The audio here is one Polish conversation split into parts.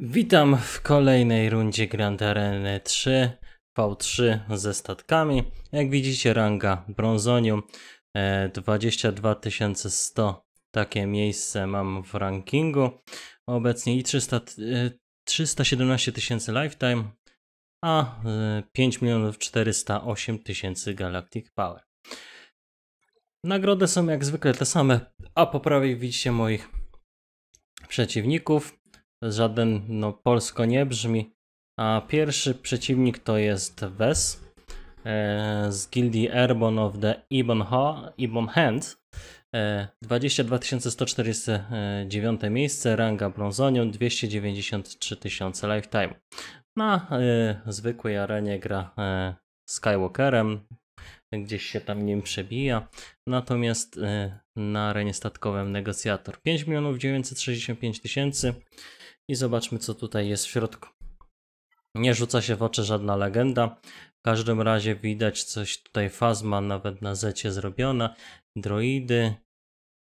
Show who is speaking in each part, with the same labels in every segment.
Speaker 1: Witam w kolejnej rundzie Grand Areny 3 V3 ze statkami. Jak widzicie ranga brązonium 22100 e, takie miejsce mam w rankingu obecnie i 300, 317 e, tysięcy lifetime, a 5 e, 408 tysięcy Galactic Power. Nagrody są jak zwykle te same, a po prawej widzicie moich przeciwników żaden no, polsko nie brzmi. A pierwszy przeciwnik to jest Wes e, z gildii Airborne of the Ebon, Ho, Ebon Hand. 22 e, 149 miejsce, ranga brązonią, 293 tysiące lifetime. Na e, zwykłej arenie gra e, Skywalkerem, gdzieś się tam nim przebija. Natomiast na arenie statkowym negocjator 5 milionów 965 tysięcy i zobaczmy, co tutaj jest w środku. Nie rzuca się w oczy żadna legenda. W każdym razie widać coś tutaj, fazma nawet na zecie zrobiona, droidy,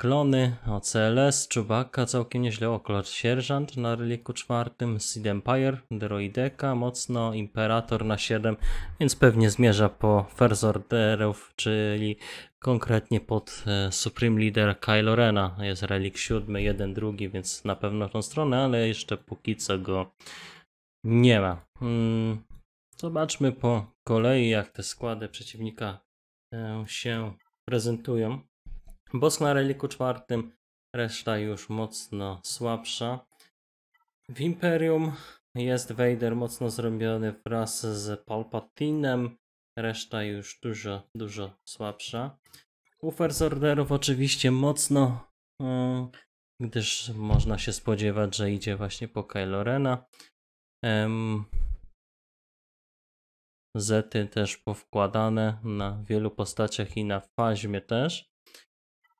Speaker 1: Klony, OCLS, Czubaka, całkiem nieźle, Oklot Sierżant na reliku czwartym, Seed Empire, Droideka, mocno, Imperator na 7, więc pewnie zmierza po First Orderów, czyli konkretnie pod e, Supreme Leader Kylo Rena. Jest relik 7, 1, 2, więc na pewno w tą stronę, ale jeszcze póki co go nie ma. Hmm, zobaczmy po kolei, jak te składy przeciwnika e, się prezentują. Boss na reliku czwartym, reszta już mocno słabsza. W Imperium jest Vader mocno zrobiony wraz z Palpatinem, reszta już dużo, dużo słabsza. Ufer z orderów oczywiście mocno, mm, gdyż można się spodziewać, że idzie właśnie po Kylo Rena. Zety też powkładane na wielu postaciach i na faźmie też.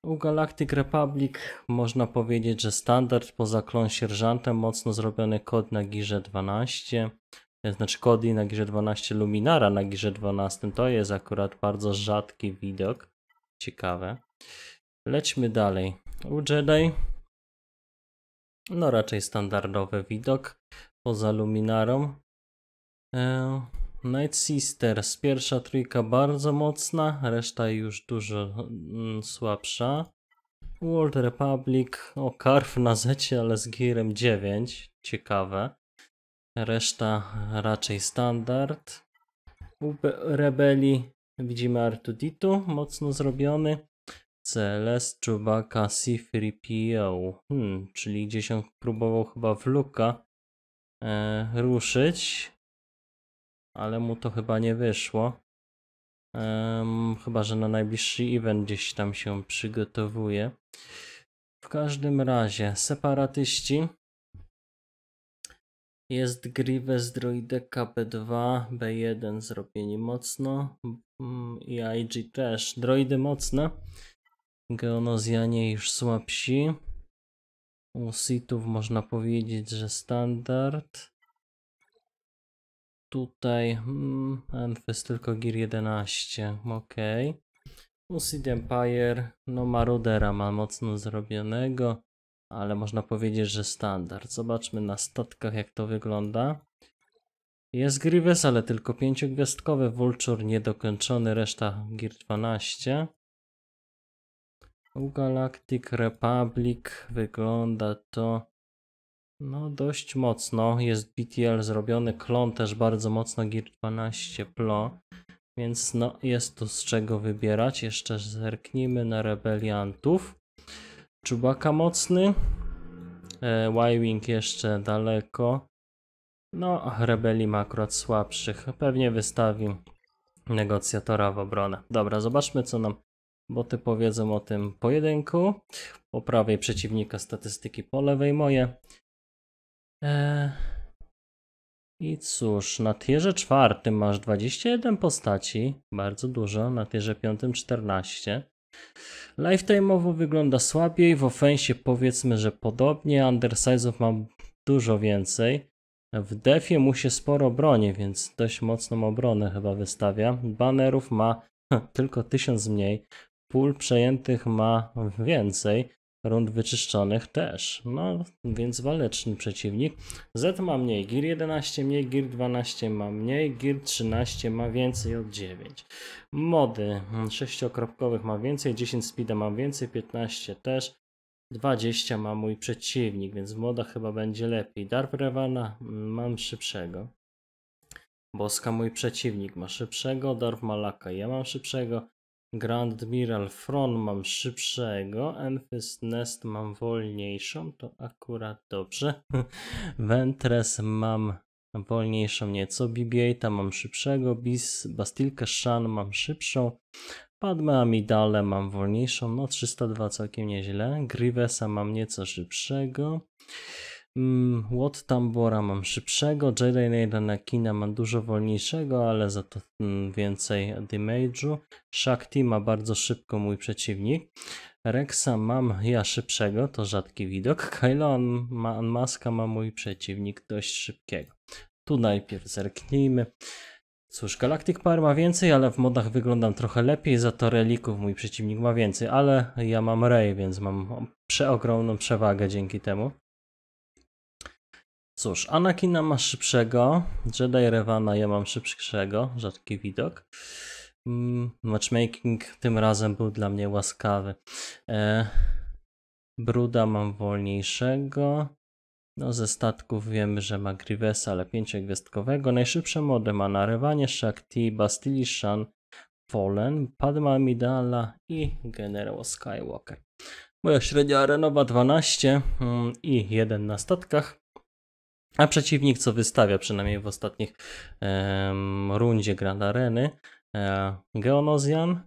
Speaker 1: U Galactic Republic można powiedzieć, że standard poza klon sierżantem mocno zrobiony kod na girze 12, e, znaczy kody na girze 12 Luminara na girze 12 to jest akurat bardzo rzadki widok. Ciekawe. Lećmy dalej. U Jedi no raczej standardowy widok poza luminarą. E, Night Sisters, pierwsza trójka bardzo mocna, reszta już dużo mm, słabsza. World Republic, o Karf na zecie, ale z gearem 9, ciekawe. Reszta raczej standard. U Rebeli widzimy Artuditu, mocno zrobiony. CLS, Chewbacca, C3PO, hmm, czyli gdzieś on próbował chyba w Luka e, ruszyć ale mu to chyba nie wyszło. Um, chyba, że na najbliższy event gdzieś tam się przygotowuje. W każdym razie, separatyści. Jest Grievous, Droideka B2, B1 zrobieni mocno mm, i IG też. Droidy mocne, Geonozjanie już słabsi. U Sithów można powiedzieć, że standard tutaj hmm, Memphis tylko Gear 11, ok. Useed Empire, no Marudera ma mocno zrobionego, ale można powiedzieć, że standard. Zobaczmy na statkach jak to wygląda. Jest Grievous, ale tylko pięciogwiazdkowy, Vulture niedokończony, reszta Gear 12. U Galactic Republic wygląda to no, dość mocno jest BTL zrobiony. Klon też bardzo mocno, GIR 12 Pro. Więc no, jest tu z czego wybierać. Jeszcze zerknijmy na rebeliantów. Czubaka mocny. E, Y-Wing jeszcze daleko. No, rebeli ma akurat słabszych. Pewnie wystawi negocjatora w obronę. Dobra, zobaczmy co nam boty powiedzą o tym pojedynku. Po prawej przeciwnika statystyki, po lewej moje. E, I cóż, na tierze czwartym masz 21 postaci, bardzo dużo, na tierze piątym 14. Lifetime'owo wygląda słabiej, w ofensie powiedzmy, że podobnie, undersize'ów mam dużo więcej. W defie mu się sporo broni, więc dość mocną obronę chyba wystawia. bannerów ma tylko 1000 mniej, pól przejętych ma więcej rund wyczyszczonych też. No, więc waleczny przeciwnik. Z ma mniej, gir 11 mniej, gir 12 ma mniej, gir 13 ma więcej od 9. Mody 6-kropkowych hmm, ma więcej, 10 speeda ma więcej, 15 też. 20 ma mój przeciwnik, więc moda chyba będzie lepiej. Darf Revana hmm, mam szybszego. Boska mój przeciwnik ma szybszego, Darf Malaka ja mam szybszego, Grand Admiral Fron mam szybszego, Memphis Nest mam wolniejszą, to akurat dobrze. Ventress mam wolniejszą nieco, bb mam szybszego, Bis, Bastilka Shan mam szybszą, Padme Amidale mam wolniejszą, no 302 całkiem nieźle, Grievesa mam nieco szybszego. Mm, Łot Tambora mam szybszego, Jedi Nade'a na Kina mam dużo wolniejszego, ale za to mm, więcej damage'u. Shakti ma bardzo szybko mój przeciwnik. Rexa mam ja szybszego, to rzadki widok. Kylo ma, Maska ma mój przeciwnik dość szybkiego. Tu najpierw zerknijmy. Cóż, Galactic Power ma więcej, ale w modach wyglądam trochę lepiej, za to relików mój przeciwnik ma więcej, ale ja mam Rey, więc mam przeogromną przewagę dzięki temu. Cóż, Anakina ma szybszego, Jedi Revana ja mam szybszego, rzadki widok. Mm, matchmaking tym razem był dla mnie łaskawy. E, Bruda mam wolniejszego. No, ze statków wiemy, że ma Grievesa, ale pięciogwiazdkowego. Najszybsze mody ma na Rewanie, Shakti, Bastili, Shan, Fallen, Padma Midala i Generał Skywalker. Moja średnia arenowa 12 mm, i 1 na statkach. A przeciwnik, co wystawia, przynajmniej w ostatnich rundzie Grand Areny, e, Geonozjan.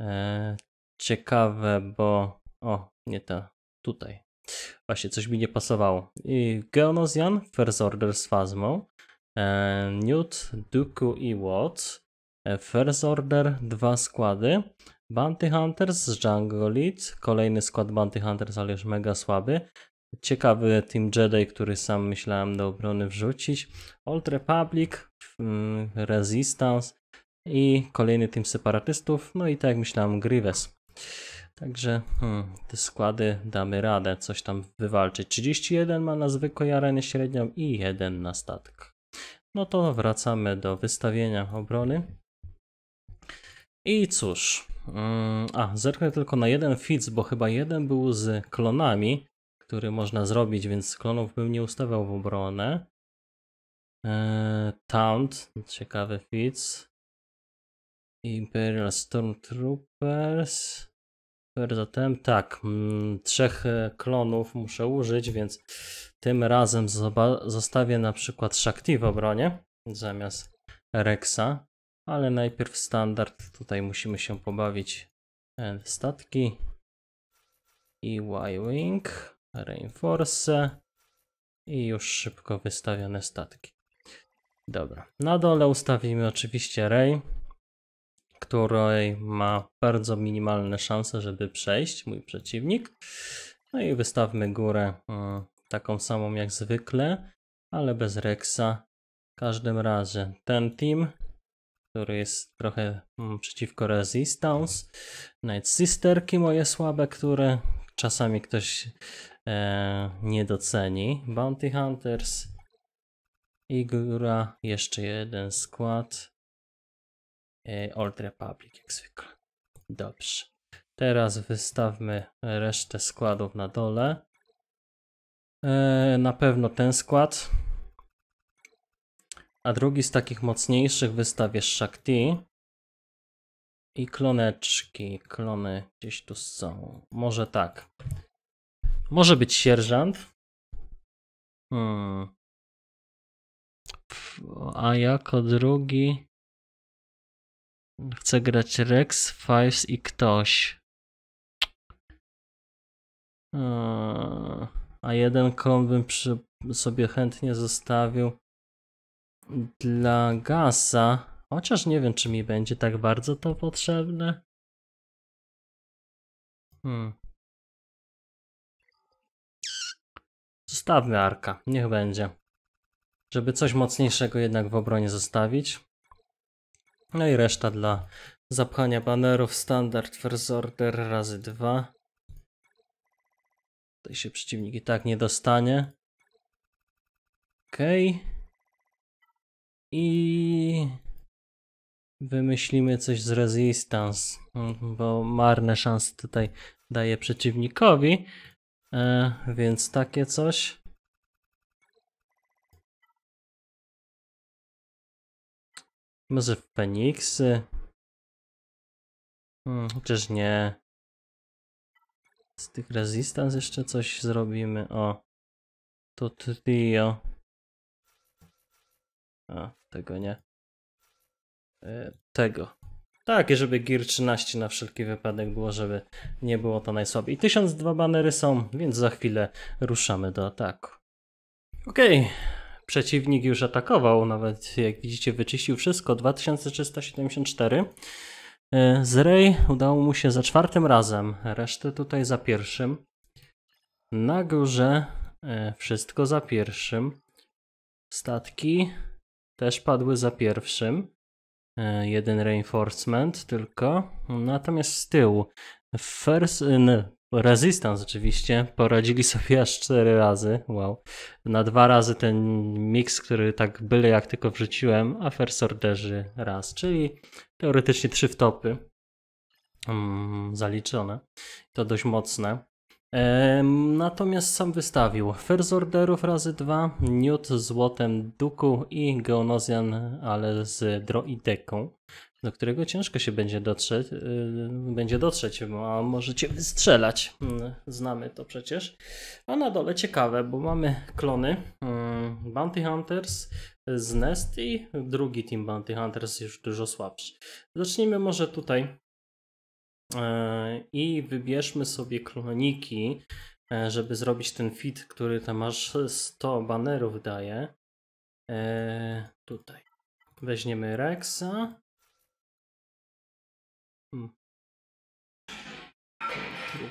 Speaker 1: E, ciekawe, bo. O, nie ta, tutaj. Właśnie, coś mi nie pasowało. I Geonozjan, First Order z Phasmą, e, Newt, Duku i Watts. E, First Order, dwa składy. Bounty Hunters z Jungle Lead, kolejny skład Bounty Hunters, ale już mega słaby ciekawy Team Jedi, który sam myślałem do obrony wrzucić. Old Republic, mm, Resistance i kolejny Team Separatystów, no i tak jak myślałem Grievous. Także hmm, te składy damy radę coś tam wywalczyć. 31 ma na zwykłej arenie średnią i 1 na statek. No to wracamy do wystawienia obrony. I cóż, mm, a, zerknę tylko na jeden fitz, bo chyba jeden był z klonami, który można zrobić, więc klonów bym nie ustawiał w obronę. Eee, Taunt, ciekawy fits. Imperial Stormtroopers. Zatem tak, mm, trzech e, klonów muszę użyć, więc tym razem zostawię na przykład Shakti w obronie zamiast Rexa, ale najpierw standard, tutaj musimy się pobawić e, statki i Y-Wing. Reinforce i już szybko wystawione statki. Dobra, na dole ustawimy oczywiście Rej, której ma bardzo minimalne szanse, żeby przejść mój przeciwnik. No i wystawmy górę mm, taką samą jak zwykle, ale bez Rexa. W każdym razie ten team, który jest trochę mm, przeciwko Resistance, Night Sisterki moje słabe, które czasami ktoś e, nie doceni. Bounty Hunters, i góra, jeszcze jeden skład. E, Old Republic jak zwykle. Dobrze. Teraz wystawmy resztę składów na dole. E, na pewno ten skład. A drugi z takich mocniejszych wystawię Shakti. I kloneczki, klony gdzieś tu są. Może tak. Może być sierżant.
Speaker 2: Hmm. A jako drugi
Speaker 1: chcę grać Rex, Fives i ktoś. Hmm. A jeden kon bym przy, sobie chętnie zostawił dla Gasa. Chociaż nie wiem, czy mi będzie tak bardzo to potrzebne. Hmm. Zostawmy Arka, niech będzie. Żeby coś mocniejszego jednak w obronie zostawić. No i reszta dla zapchania banerów. Standard first order razy dwa. Tutaj się przeciwnik i tak nie dostanie. Okej. Okay. I wymyślimy coś z resistance, bo marne szanse tutaj daje przeciwnikowi. E, więc takie coś.
Speaker 2: Może Feniksy? Hmm, chociaż nie.
Speaker 1: Z tych Resistance jeszcze coś zrobimy. O. To trio. A, tego nie. E, tego. Tak, i żeby Gear 13 na wszelki wypadek było, żeby nie było to najsłabiej. 1002 banery są, więc za chwilę ruszamy do ataku. Okej, okay. przeciwnik już atakował, nawet jak widzicie wyczyścił wszystko, 2374. E, z Ray udało mu się za czwartym razem, resztę tutaj za pierwszym. Na górze e, wszystko za pierwszym. Statki też padły za pierwszym. E, jeden reinforcement tylko. Natomiast z tyłu first, e, Resistance oczywiście poradzili sobie aż cztery razy. Wow. Na dwa razy ten miks, który tak byle jak tylko wrzuciłem, a First Orderzy raz, czyli teoretycznie trzy wtopy mm, zaliczone. To dość mocne. Natomiast sam wystawił First Orderów razy 2, Newt z Złotem Duku i Geonozjan, ale z Droideką, do którego ciężko się będzie dotrzeć, y, będzie dotrzeć, a możecie wystrzelać, mm, znamy to przecież. A na dole ciekawe, bo mamy klony mm, Bounty Hunters z Nest i drugi Team Bounty Hunters już dużo słabszy. Zacznijmy może tutaj E, i wybierzmy sobie kloniki, e, żeby zrobić ten fit, który tam aż 100 banerów daje. E, tutaj. Weźmiemy Rexa. Hmm.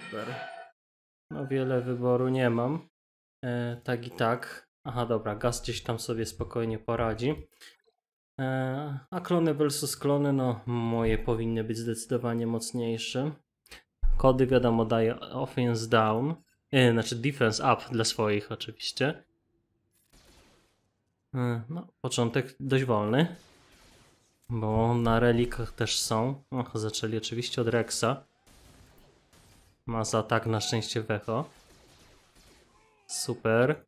Speaker 1: Super. No wiele wyboru nie mam. tak i tak. Aha, dobra, gaz gdzieś tam sobie spokojnie poradzi. E, a klony versus klony, no moje powinny być zdecydowanie mocniejsze. Kody wiadomo daje offense down, e, znaczy defense up dla swoich oczywiście. E, no, początek dość wolny, bo na relikach też są. Och, zaczęli oczywiście od Rexa. Ma za atak na szczęście Weho. Super.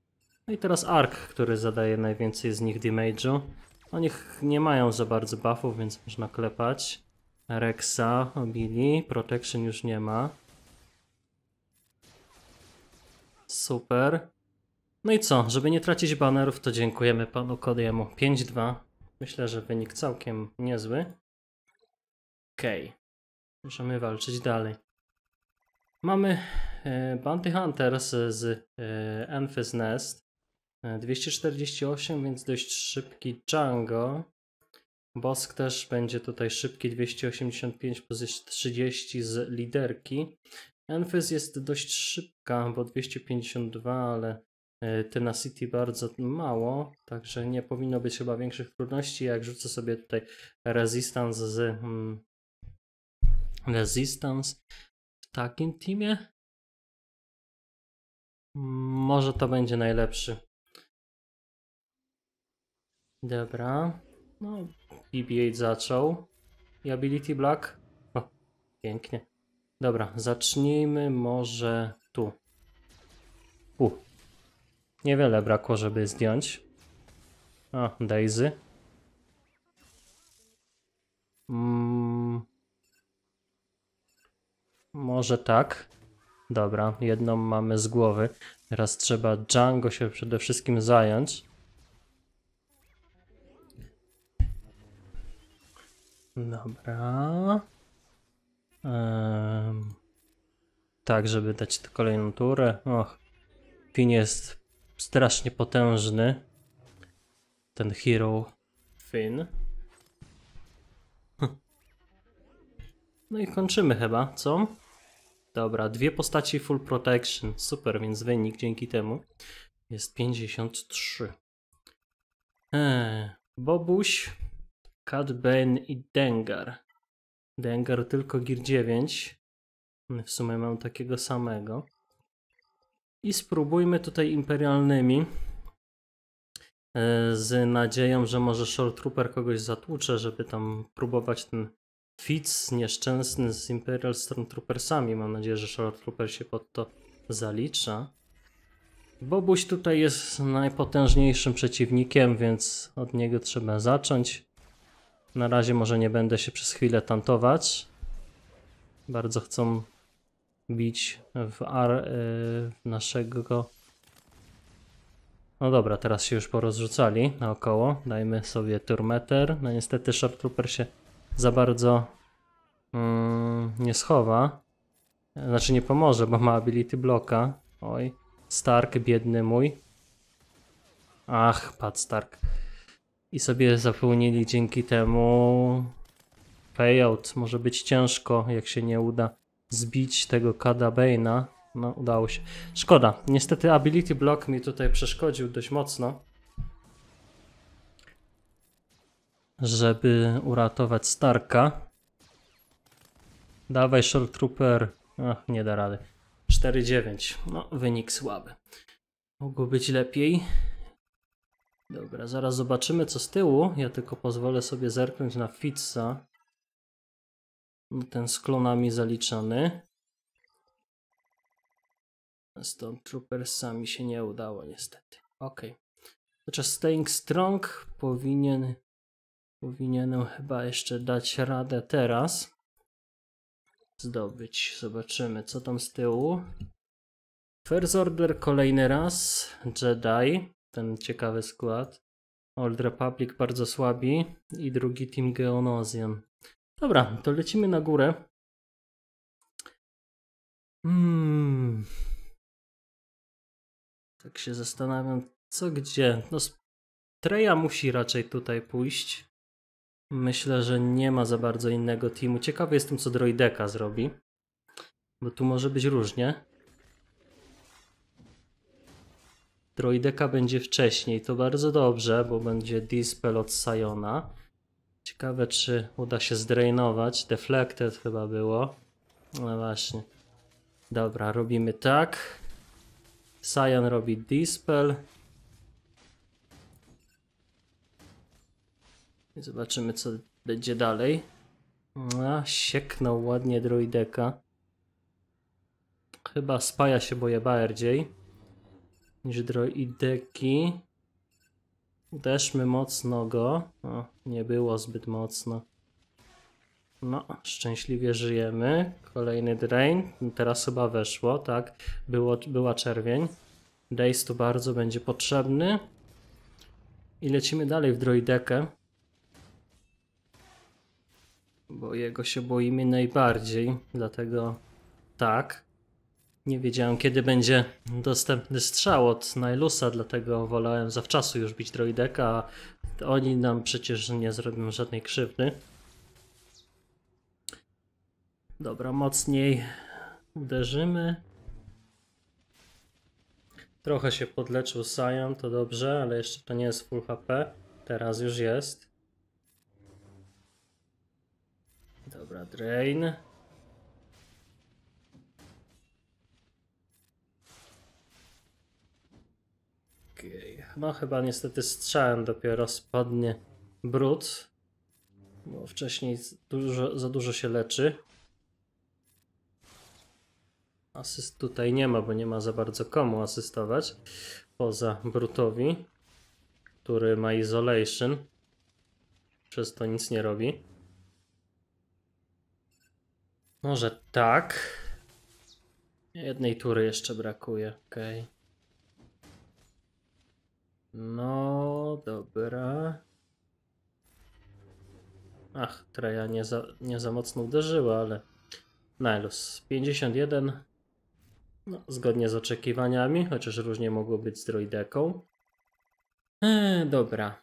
Speaker 1: No i teraz Ark, który zadaje najwięcej z nich damage'u. Oni no nie mają za bardzo buffów, więc można klepać. Rexa obili, protection już nie ma. Super. No i co, żeby nie tracić banerów, to dziękujemy panu Kodiemu. 5-2. Myślę, że wynik całkiem niezły. Okej. Okay. Możemy walczyć dalej. Mamy e, Bounty Hunters z y, Enfys Nest. 248, e, więc dość szybki Django. Bosk też będzie tutaj szybki, 285 plus 30 z liderki. Enfys jest dość szybka, bo 252, ale e, Tenacity bardzo mało, także nie powinno być chyba większych trudności. Jak rzucę sobie tutaj Resistance z hmm, Resistance w takim teamie, mm, może to będzie najlepszy Dobra. No, BB-8 zaczął. I Ability Black? O, pięknie. Dobra, zacznijmy może tu. U. Niewiele brakło, żeby zdjąć. A, Daisy. Mm. Może tak. Dobra, jedną mamy z głowy. Teraz trzeba Django się przede wszystkim zająć. Dobra. tak, żeby dać tę kolejną turę. Och, pin jest strasznie potężny. Ten hero Finn. Hm. No i kończymy chyba, co? Dobra, dwie postaci full protection. Super, więc wynik dzięki temu jest 53. Eee, Bobuś. Cad Bane i Dengar. Dengar tylko Gear 9. W sumie mam takiego samego. I spróbujmy tutaj imperialnymi. E, z nadzieją, że może Short Trooper kogoś zatłucze, żeby tam próbować ten Fitz nieszczęsny z Imperial Stormtroopersami. Mam nadzieję, że Short Trooper się pod to zalicza. Bobuś tutaj jest najpotężniejszym przeciwnikiem, więc od niego trzeba zacząć. Na razie może nie będę się przez chwilę tantować. Bardzo chcą bić w Ar yy, naszego. No dobra, teraz się już porozrzucali naokoło. Dajmy sobie turmeter. No niestety Sharp Trooper się za bardzo mm, nie schowa. Znaczy nie pomoże, bo ma ability bloka. Oj, Stark, biedny mój. Ach, pad Stark i sobie zapełnili dzięki temu payout. Może być ciężko, jak się nie uda zbić tego Kada Bane'a. No, udało się. Szkoda. Niestety Ability Block mi tutaj przeszkodził dość mocno. Żeby uratować Starka. Dawaj Short Trooper. Ach, nie da rady. 4-9. No, wynik słaby. Mogło być lepiej. Dobra, zaraz zobaczymy co z tyłu. Ja tylko pozwolę sobie zerknąć na Fitza. Ten z klonami zaliczany. Stormtroopersami się nie udało niestety. Ok. Chociaż Staying Strong powinien powinienem chyba jeszcze dać radę teraz zdobyć. Zobaczymy co tam z tyłu. First Order kolejny raz. Jedi ten ciekawy skład. Old Republic bardzo słabi i drugi Team Geonosian. Dobra, to lecimy na górę. Hmm. Tak się zastanawiam, co gdzie. No, Treja musi raczej tutaj pójść. Myślę, że nie ma za bardzo innego teamu. Ciekawy jestem, co Droideka zrobi. Bo tu może być różnie. Droideka będzie wcześniej, to bardzo dobrze, bo będzie Dispel od Sayona. Ciekawe, czy uda się zdrainować. Deflected chyba było. No właśnie. Dobra, robimy tak. Sion robi Dispel. I zobaczymy, co będzie dalej. A, sieknął ładnie droideka. Chyba spaja się je bardziej niż droideki. Uderzmy mocno go. O, nie było zbyt mocno. No, szczęśliwie żyjemy. Kolejny drain. Teraz chyba weszło, tak? Było, była czerwień. drain tu bardzo będzie potrzebny. I lecimy dalej w droidekę. Bo jego się boimy najbardziej, dlatego tak. Nie wiedziałem, kiedy będzie dostępny strzał od Nailusa, dlatego wolałem zawczasu już bić droideka, a oni nam przecież nie zrobią żadnej krzywdy. Dobra, mocniej uderzymy. Trochę się podleczył Sajan, to dobrze, ale jeszcze to nie jest full HP. Teraz już jest. Dobra, drain. No chyba niestety strzałem dopiero spadnie brud, bo wcześniej dużo, za dużo się leczy. Asyst tutaj nie ma, bo nie ma za bardzo komu asystować, poza Brutowi, który ma isolation, przez to nic nie robi. Może tak. Jednej tury jeszcze brakuje, okej. Okay. No, dobra. Ach, Treja nie za, nie za mocno uderzyła, ale Nylus 51. No, zgodnie z oczekiwaniami, chociaż różnie mogło być z droideką. Eee, dobra.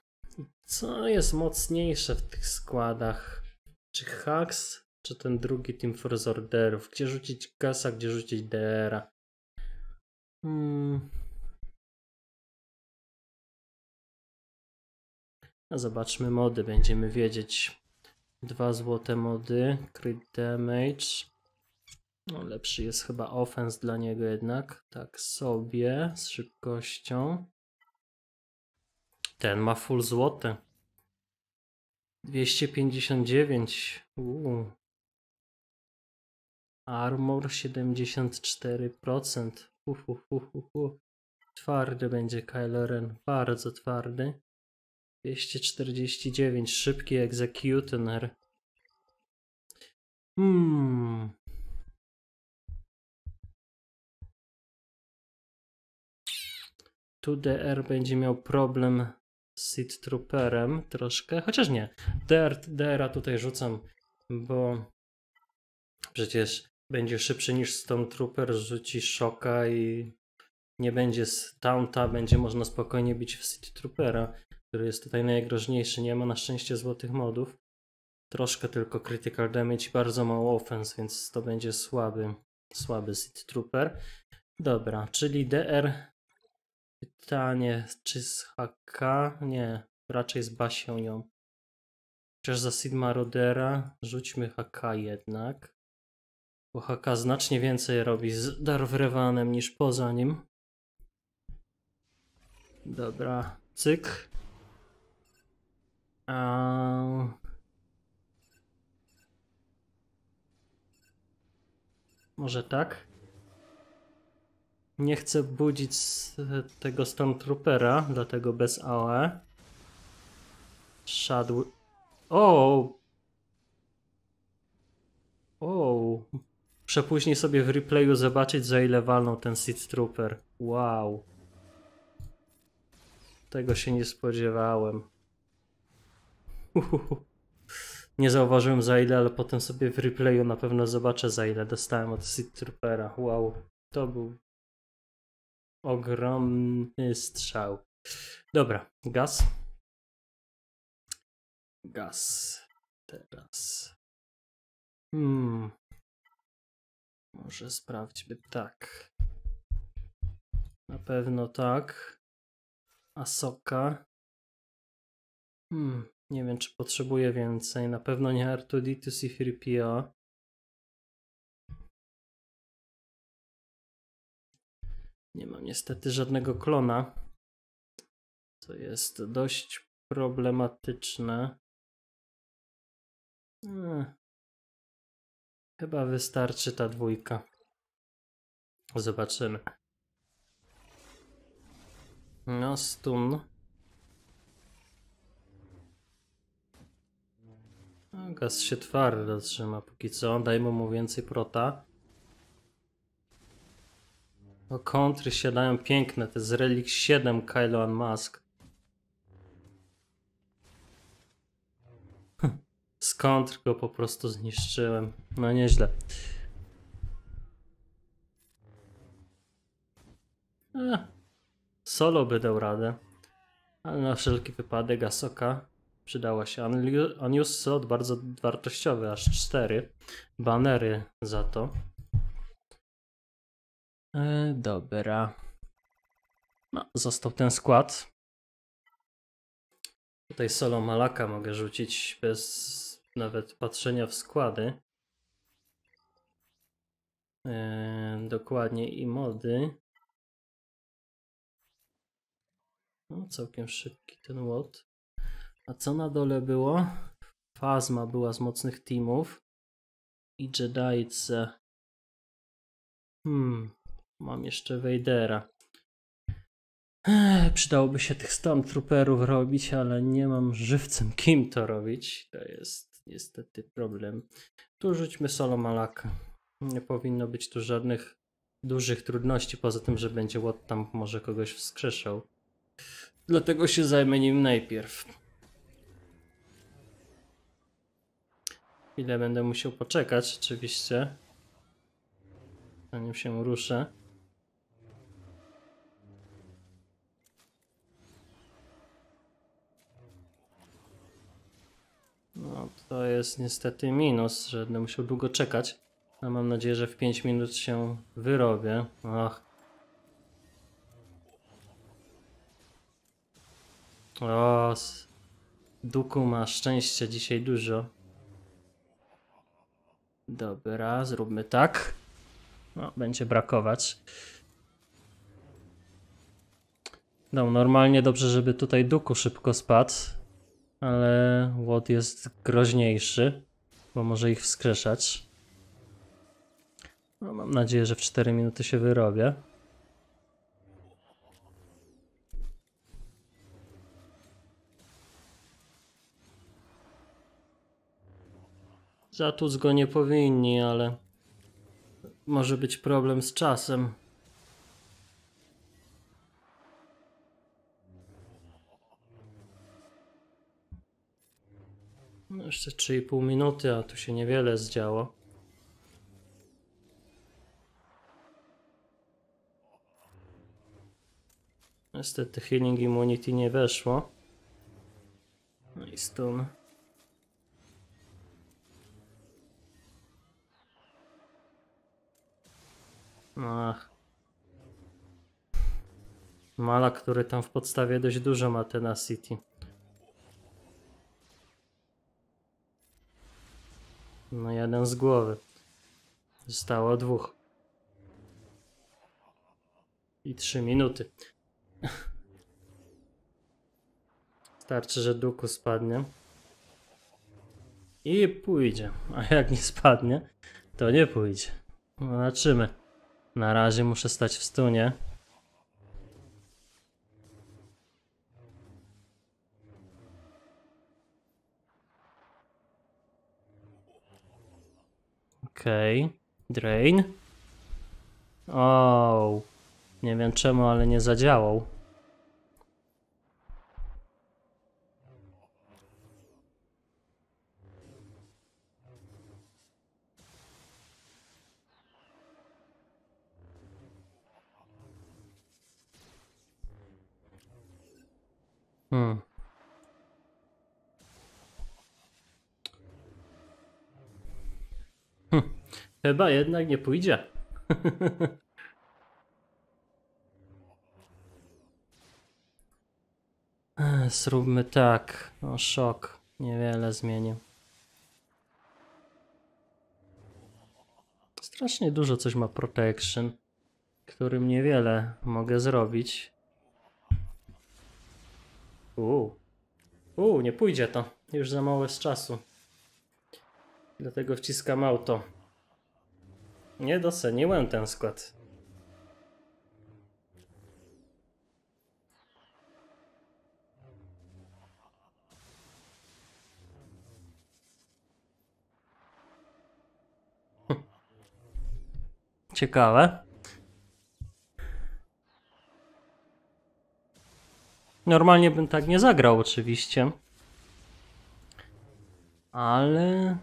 Speaker 1: Co jest mocniejsze w tych składach? Czy Hax, czy ten drugi Team Force Orderów? Gdzie rzucić Gasa, gdzie rzucić DR-a? Hmm. zobaczmy mody, będziemy wiedzieć. Dwa złote mody, crit damage. No, lepszy jest chyba offense dla niego jednak. Tak sobie, z szybkością. Ten ma full złote. 259. Uu. Armor 74%. Hu, Twardy będzie Kylo Ren, bardzo twardy. 249, szybki executioner.
Speaker 2: Hmm.
Speaker 1: Tu DR będzie miał problem z Seed Trooperem troszkę, chociaż nie. DR, DR-a tutaj rzucam, bo przecież będzie szybszy niż Stone Trooper, rzuci szoka i nie będzie z Taunta, będzie można spokojnie bić w Seed Troopera który jest tutaj najgroźniejszy. Nie ma na szczęście złotych modów. Troszkę tylko critical damage i bardzo mało offense, więc to będzie słaby, słaby Seed Trooper. Dobra, czyli DR. Pytanie, czy z HK? Nie, raczej z Basią ją. Chociaż za Sigma Rodera rzućmy HK jednak. Bo HK znacznie więcej robi z Darw Revanem niż poza nim. Dobra, cyk może tak? Nie chcę budzić tego Stormtroopera, dlatego bez AOE. Szadł... O! O! Muszę sobie w replayu zobaczyć, za ile walnął ten Seed Trooper. Wow. Tego się nie spodziewałem. Nie zauważyłem za ile, ale potem sobie w replayu na pewno zobaczę za ile dostałem od Seed Troopera. Wow, to był ogromny strzał. Dobra,
Speaker 2: gaz. Gaz. Teraz. Hmm. Może sprawdźmy tak.
Speaker 1: Na pewno tak. Asoka. Hmm. Nie wiem, czy potrzebuję więcej. Na pewno nie R2D2
Speaker 2: i 3PO. Nie mam niestety żadnego klona, co jest dość problematyczne.
Speaker 1: Hmm. Chyba wystarczy ta dwójka. Zobaczymy. No, stun. Tak, gaz się twardo zatrzyma póki co, dajmy mu więcej prota. O no, kontry siadają piękne, to jest relik 7 Kylo Mask. Musk. Hm. go po prostu zniszczyłem. No nieźle. Ech, solo by dał radę. Ale na wszelki wypadek Asoka przydała się. Unused bardzo wartościowy, aż cztery banery za to. E, dobra. No, został ten skład. Tutaj solo Malaka mogę rzucić bez nawet patrzenia w składy. E, dokładnie i mody. No, całkiem szybki ten łot. A co na dole było? Fazma była z mocnych teamów. I Jedice. Hmm. Mam jeszcze Vadera. Ech, przydałoby się tych Stormtrooperów robić, ale nie mam żywcem kim to robić. To jest niestety problem. Tu rzućmy solo Malaka. Nie powinno być tu żadnych dużych trudności, poza tym, że będzie Watt tam może kogoś wskrzeszał. Dlatego się zajmę nim najpierw. Ile będę musiał poczekać, oczywiście. Zanim się ruszę. No to jest niestety minus, że będę musiał długo czekać. No, mam nadzieję, że w 5 minut się wyrobię. Ach. O, Duku ma szczęście dzisiaj dużo. Dobra, zróbmy tak. No, będzie brakować. No, normalnie dobrze, żeby tutaj duku szybko spadł, ale Łot jest groźniejszy, bo może ich wskrzeszać. No, mam nadzieję, że w 4 minuty się wyrobię. Zatłuc go nie powinni, ale może być problem z czasem. No, jeszcze 3,5 minuty, a tu się niewiele zdziało. Niestety Healing Immunity nie weszło. No i stun. Mala, który tam w podstawie dość dużo ma tenacity. No jeden z głowy. Zostało dwóch. I trzy minuty. Starczy, że duku spadnie. I pójdzie. A jak nie spadnie, to nie pójdzie. Zobaczymy. Na razie muszę stać w stunie. Okej. Okay. Drain. O. Nie wiem czemu, ale nie zadziałał. Hmm. Chyba jednak nie pójdzie. Zróbmy tak. O, szok. Niewiele zmieni. Strasznie dużo coś ma protection, którym niewiele mogę zrobić. Uuu. Uuu, nie pójdzie to. Już za mało z czasu. Dlatego wciskam auto. Nie doceniłem ten skład. Ciekawe. Normalnie bym tak nie zagrał, oczywiście. Ale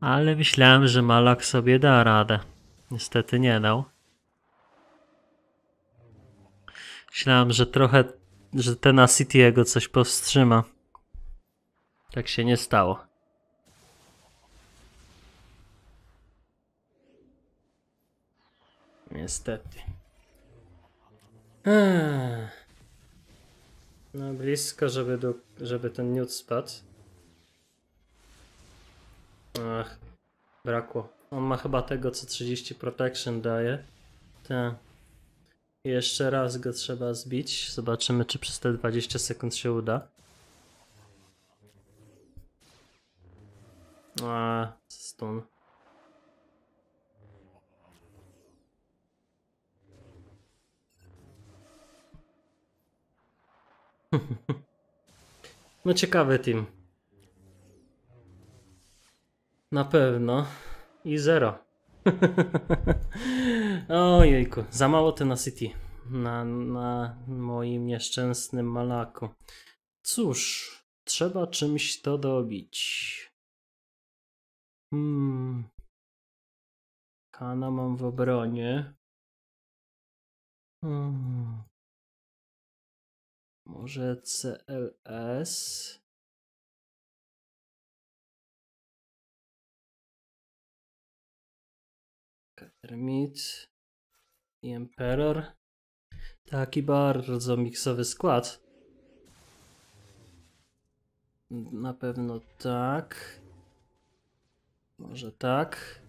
Speaker 1: Ale myślałem, że Malak sobie da radę. Niestety nie dał. Myślałem, że trochę, że ten jego coś powstrzyma. Tak się nie stało. Niestety. Eee. No blisko, żeby, do, żeby ten niód spadł. Ach, brakło. On ma chyba tego, co 30 protection daje. Ten. Jeszcze raz go trzeba zbić. Zobaczymy, czy przez te 20 sekund się uda. A, stun. No ciekawy team. Na pewno. I zero. Ojejku, za mało Tenacity na, na moim nieszczęsnym malaku. Cóż, trzeba czymś to dobić. Hmm.
Speaker 2: Kana mam w obronie. Hmm. Może CLS?
Speaker 1: Termit i Emperor. Taki bardzo miksowy skład. Na pewno tak. Może tak.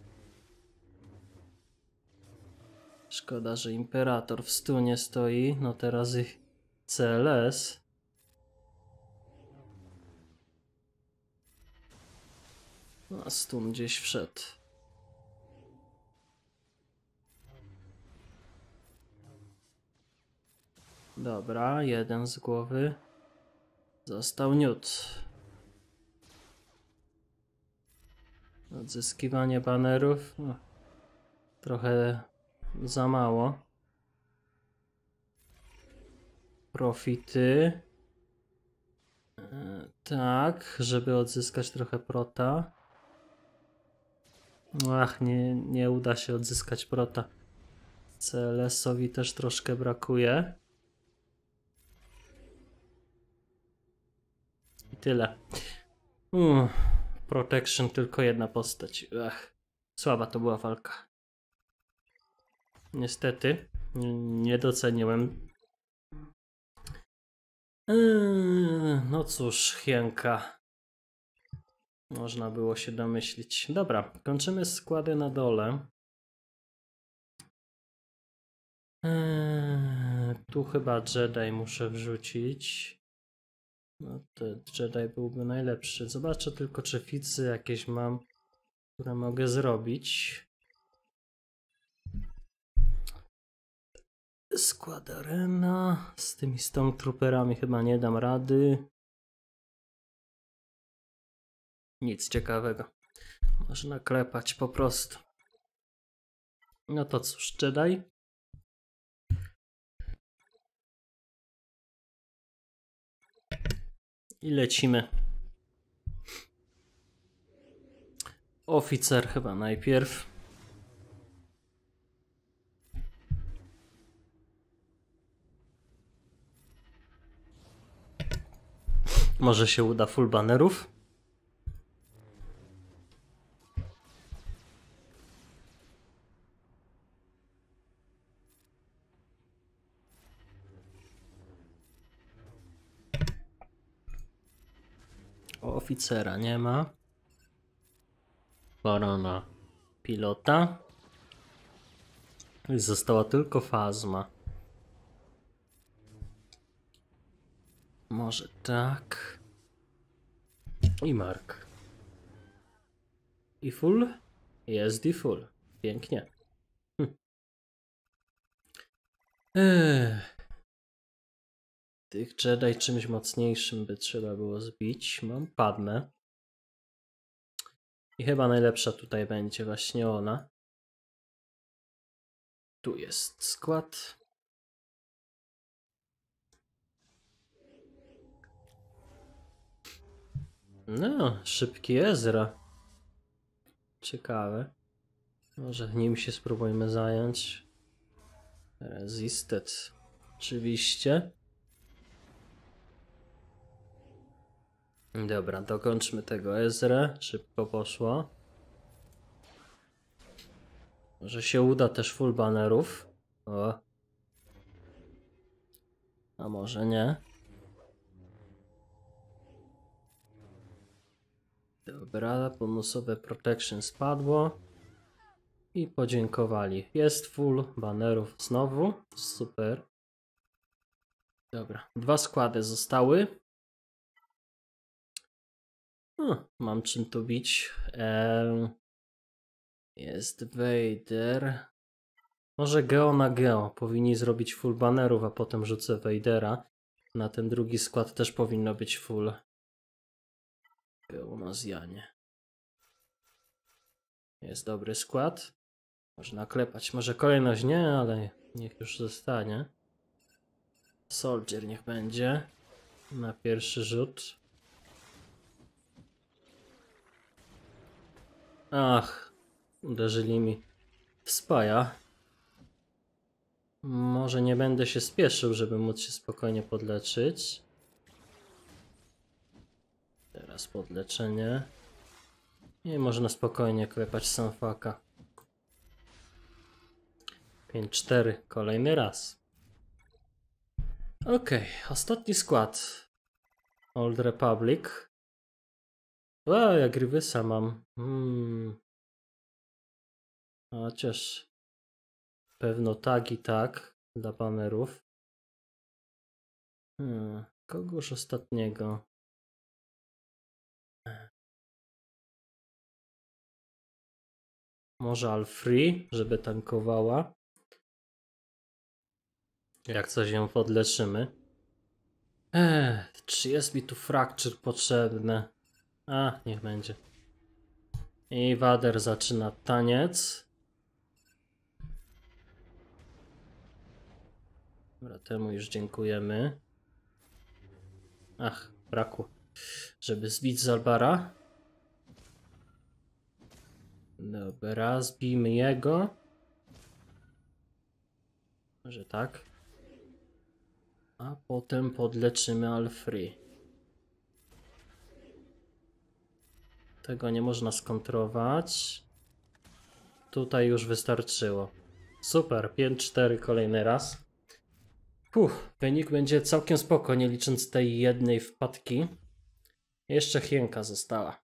Speaker 1: Szkoda, że Imperator w stunie stoi. No teraz ich CLS. No, a stun gdzieś wszedł. Dobra, jeden z głowy. Został niut. Odzyskiwanie banerów. No, trochę za mało. Profity. E, tak, żeby odzyskać trochę prota. Ach, nie, nie uda się odzyskać prota. CLS-owi też troszkę brakuje. tyle. protection, tylko jedna postać. Ach, słaba to była walka. Niestety, nie doceniłem. Yy, no cóż, Hienka. Można było się domyślić. Dobra, kończymy składy na dole. Yy, tu chyba Jedi muszę wrzucić. No to Jedi byłby najlepszy. Zobaczę tylko, czy jakieś mam, które mogę zrobić. Skład arena. Z tymi Stormtrooperami chyba nie dam rady. Nic ciekawego. Można klepać po prostu.
Speaker 2: No to cóż, Jedi.
Speaker 1: I lecimy. Oficer chyba najpierw. Może się uda full bannerów. oficera nie ma. Barona pilota. I została tylko fazma. Może tak. I Mark. I full? Jest i full. Pięknie. Hm. Ech tych Jedi czymś mocniejszym by trzeba było zbić. Mam padmę. I chyba najlepsza tutaj będzie właśnie ona.
Speaker 2: Tu jest skład.
Speaker 1: No, szybki Ezra. Ciekawe. Może nim się spróbujmy zająć. Resisted. Oczywiście. Dobra, dokończmy tego Ezrę. Szybko poszło. Może się uda też full bannerów? O. A może nie. Dobra, bonusowe protection spadło. I podziękowali. Jest full bannerów znowu. Super. Dobra, dwa składy zostały. Hmm, mam czym tu bić. jest Vader. Może Geo na Geo. Powinni zrobić full banerów, a potem rzucę Vadera. Na ten drugi skład też powinno być full. Geo na Zjanie. Jest dobry skład. Można klepać. Może kolejność nie, ale niech już zostanie. Soldier niech będzie. Na pierwszy rzut. Ach, uderzyli mi w spaja. Może nie będę się spieszył, żeby móc się spokojnie podleczyć. Teraz podleczenie. I można spokojnie klepać sanfaka. 5-4, kolejny raz. Okej, okay, ostatni skład. Old Republic. A jak Grywysa mam. Hmm.
Speaker 2: Chociaż pewno tak i tak dla banerów. Hmm. Kogoż ostatniego? Może
Speaker 1: Alfree, żeby tankowała. Jak coś ją podleczymy. Eee, czy jest mi tu fracture potrzebne? A, niech będzie. I Wader zaczyna taniec. Dobra, temu już dziękujemy. Ach, braku. Żeby zbić Zalbara. Dobra, zbijmy jego. Może tak. A potem podleczymy Alfry. Tego nie można skontrować. Tutaj już wystarczyło. Super, 5-4 kolejny raz. Puh, wynik będzie całkiem spoko, nie licząc tej jednej wpadki. Jeszcze hienka została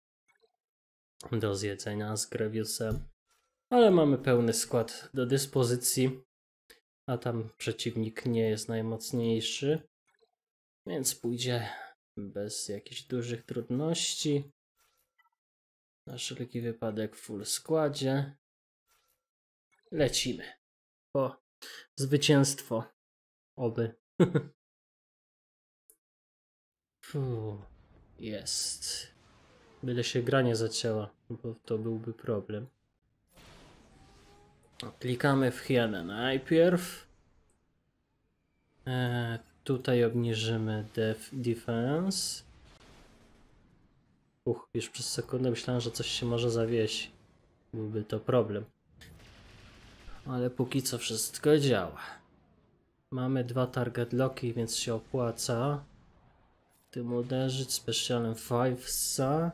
Speaker 1: do zjedzenia z Greviusem. Ale mamy pełny skład do dyspozycji, a tam przeciwnik nie jest najmocniejszy, więc pójdzie bez jakichś dużych trudności. Na wszelki wypadek w full składzie.
Speaker 2: Lecimy. Po zwycięstwo. Oby.
Speaker 1: Fuh, jest. Byle się gra nie zacięła, bo to byłby problem. Klikamy w hienę najpierw. E, tutaj obniżymy def defense. Uch, już przez sekundę myślałem, że coś się może zawieść, Byłby to problem. Ale póki co wszystko działa. Mamy dwa target locki, więc się opłaca. Tym uderzyć specjalnym 5sa.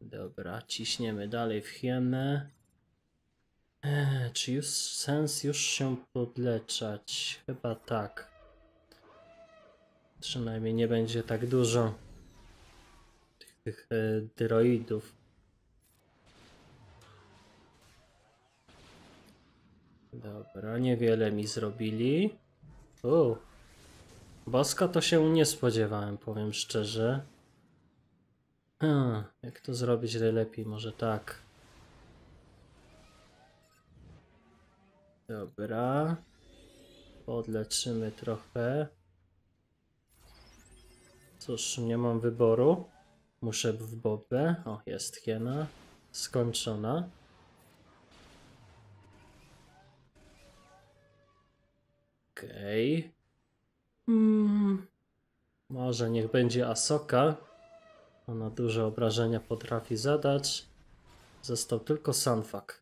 Speaker 1: Dobra, ciśniemy dalej w hienę. Eee, czy już sens już się podleczać? Chyba tak. Przynajmniej nie będzie tak dużo tych droidów. E, Dobra, niewiele mi zrobili. U. Boska to się nie spodziewałem, powiem szczerze. Hmm, jak to zrobić najlepiej? Może tak. Dobra. Podleczymy trochę. Cóż, nie mam wyboru. Muszę w bobę. O, jest hiena. Skończona. Okej. Okay.
Speaker 2: Hmm.
Speaker 1: Może niech będzie Asoka. Ona duże obrażenia potrafi zadać. Został tylko Sanfak.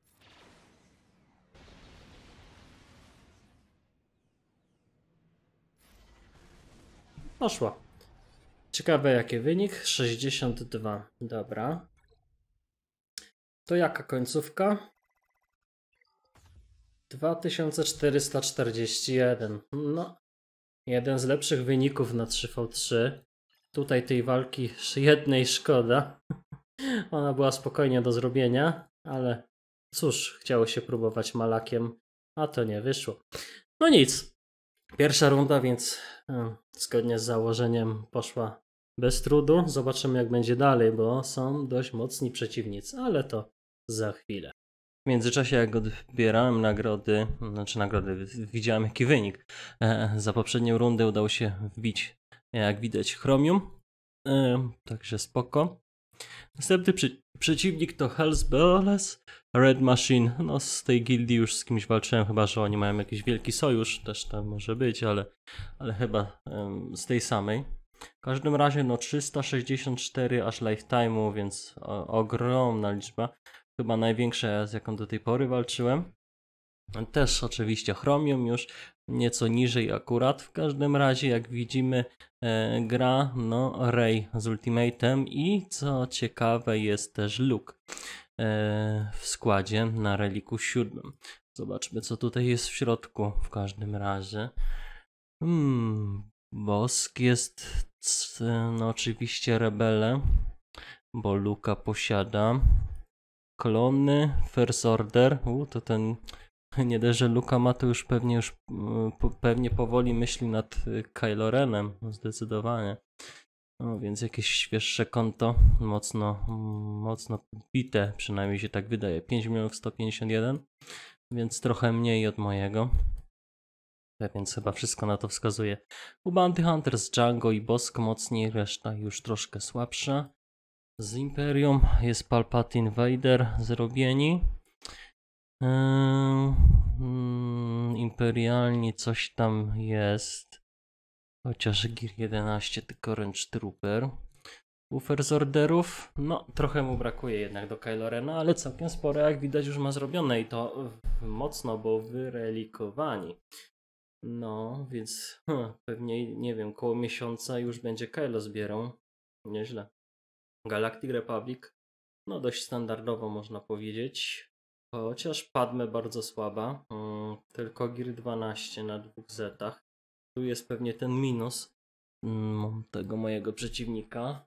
Speaker 1: Poszła. Ciekawe jaki wynik. 62. Dobra. To jaka końcówka? 2441. No, jeden z lepszych wyników na 3v3. Tutaj tej walki jednej szkoda. Ona była spokojnie do zrobienia, ale cóż, chciało się próbować malakiem, a to nie wyszło. No nic. Pierwsza runda, więc zgodnie z założeniem poszła bez trudu. Zobaczymy, jak będzie dalej, bo są dość mocni przeciwnicy, ale to za chwilę. W międzyczasie, jak odbierałem nagrody, znaczy nagrody, widziałem jaki wynik. E, za poprzednią rundę udało się wbić, jak widać, Chromium. E, także spoko. Następny przy, przeciwnik to Hells Bells Red Machine. No, z tej gildii już z kimś walczyłem, chyba że oni mają jakiś wielki sojusz, też tam może być, ale, ale chyba z tej samej. W każdym razie no 364 aż lifetime'u, więc o, ogromna liczba. Chyba największa z jaką do tej pory walczyłem. Też oczywiście Chromium już nieco niżej akurat. W każdym razie jak widzimy e, gra no Ray z Ultimatem i co ciekawe jest też Luke e, w składzie na reliku 7. Zobaczmy co tutaj jest w środku w każdym razie. Hmm, Bosk jest no oczywiście rebelem, bo Luka posiada klony, First Order, U, to ten nie dość, że Luka ma to już pewnie już pewnie powoli myśli nad y, Kylo Renem, zdecydowanie. No, więc jakieś świeższe konto, mocno, mocno bite, przynajmniej się tak wydaje. 5 milionów 151, więc trochę mniej od mojego więc chyba wszystko na to wskazuje. Bounty Hunter z Django i Bosk mocniej, reszta już troszkę słabsza. Z Imperium jest Palpatine Vader zrobieni. Yy, hmm, imperialnie coś tam jest. Chociaż Gear 11 tylko Range Trooper. z orderów, no trochę mu brakuje jednak do Kylo Rena, ale całkiem sporo jak widać już ma zrobione i to mocno, bo wyrelikowani. No, więc huh, hmm, pewnie, nie wiem, koło miesiąca już będzie Kylo zbierał. Nieźle. Galactic Republic, no dość standardowo można powiedzieć. Chociaż Padme bardzo słaba, hmm, tylko Gear 12 na dwóch zetach. Tu jest pewnie ten minus hmm, tego mojego przeciwnika.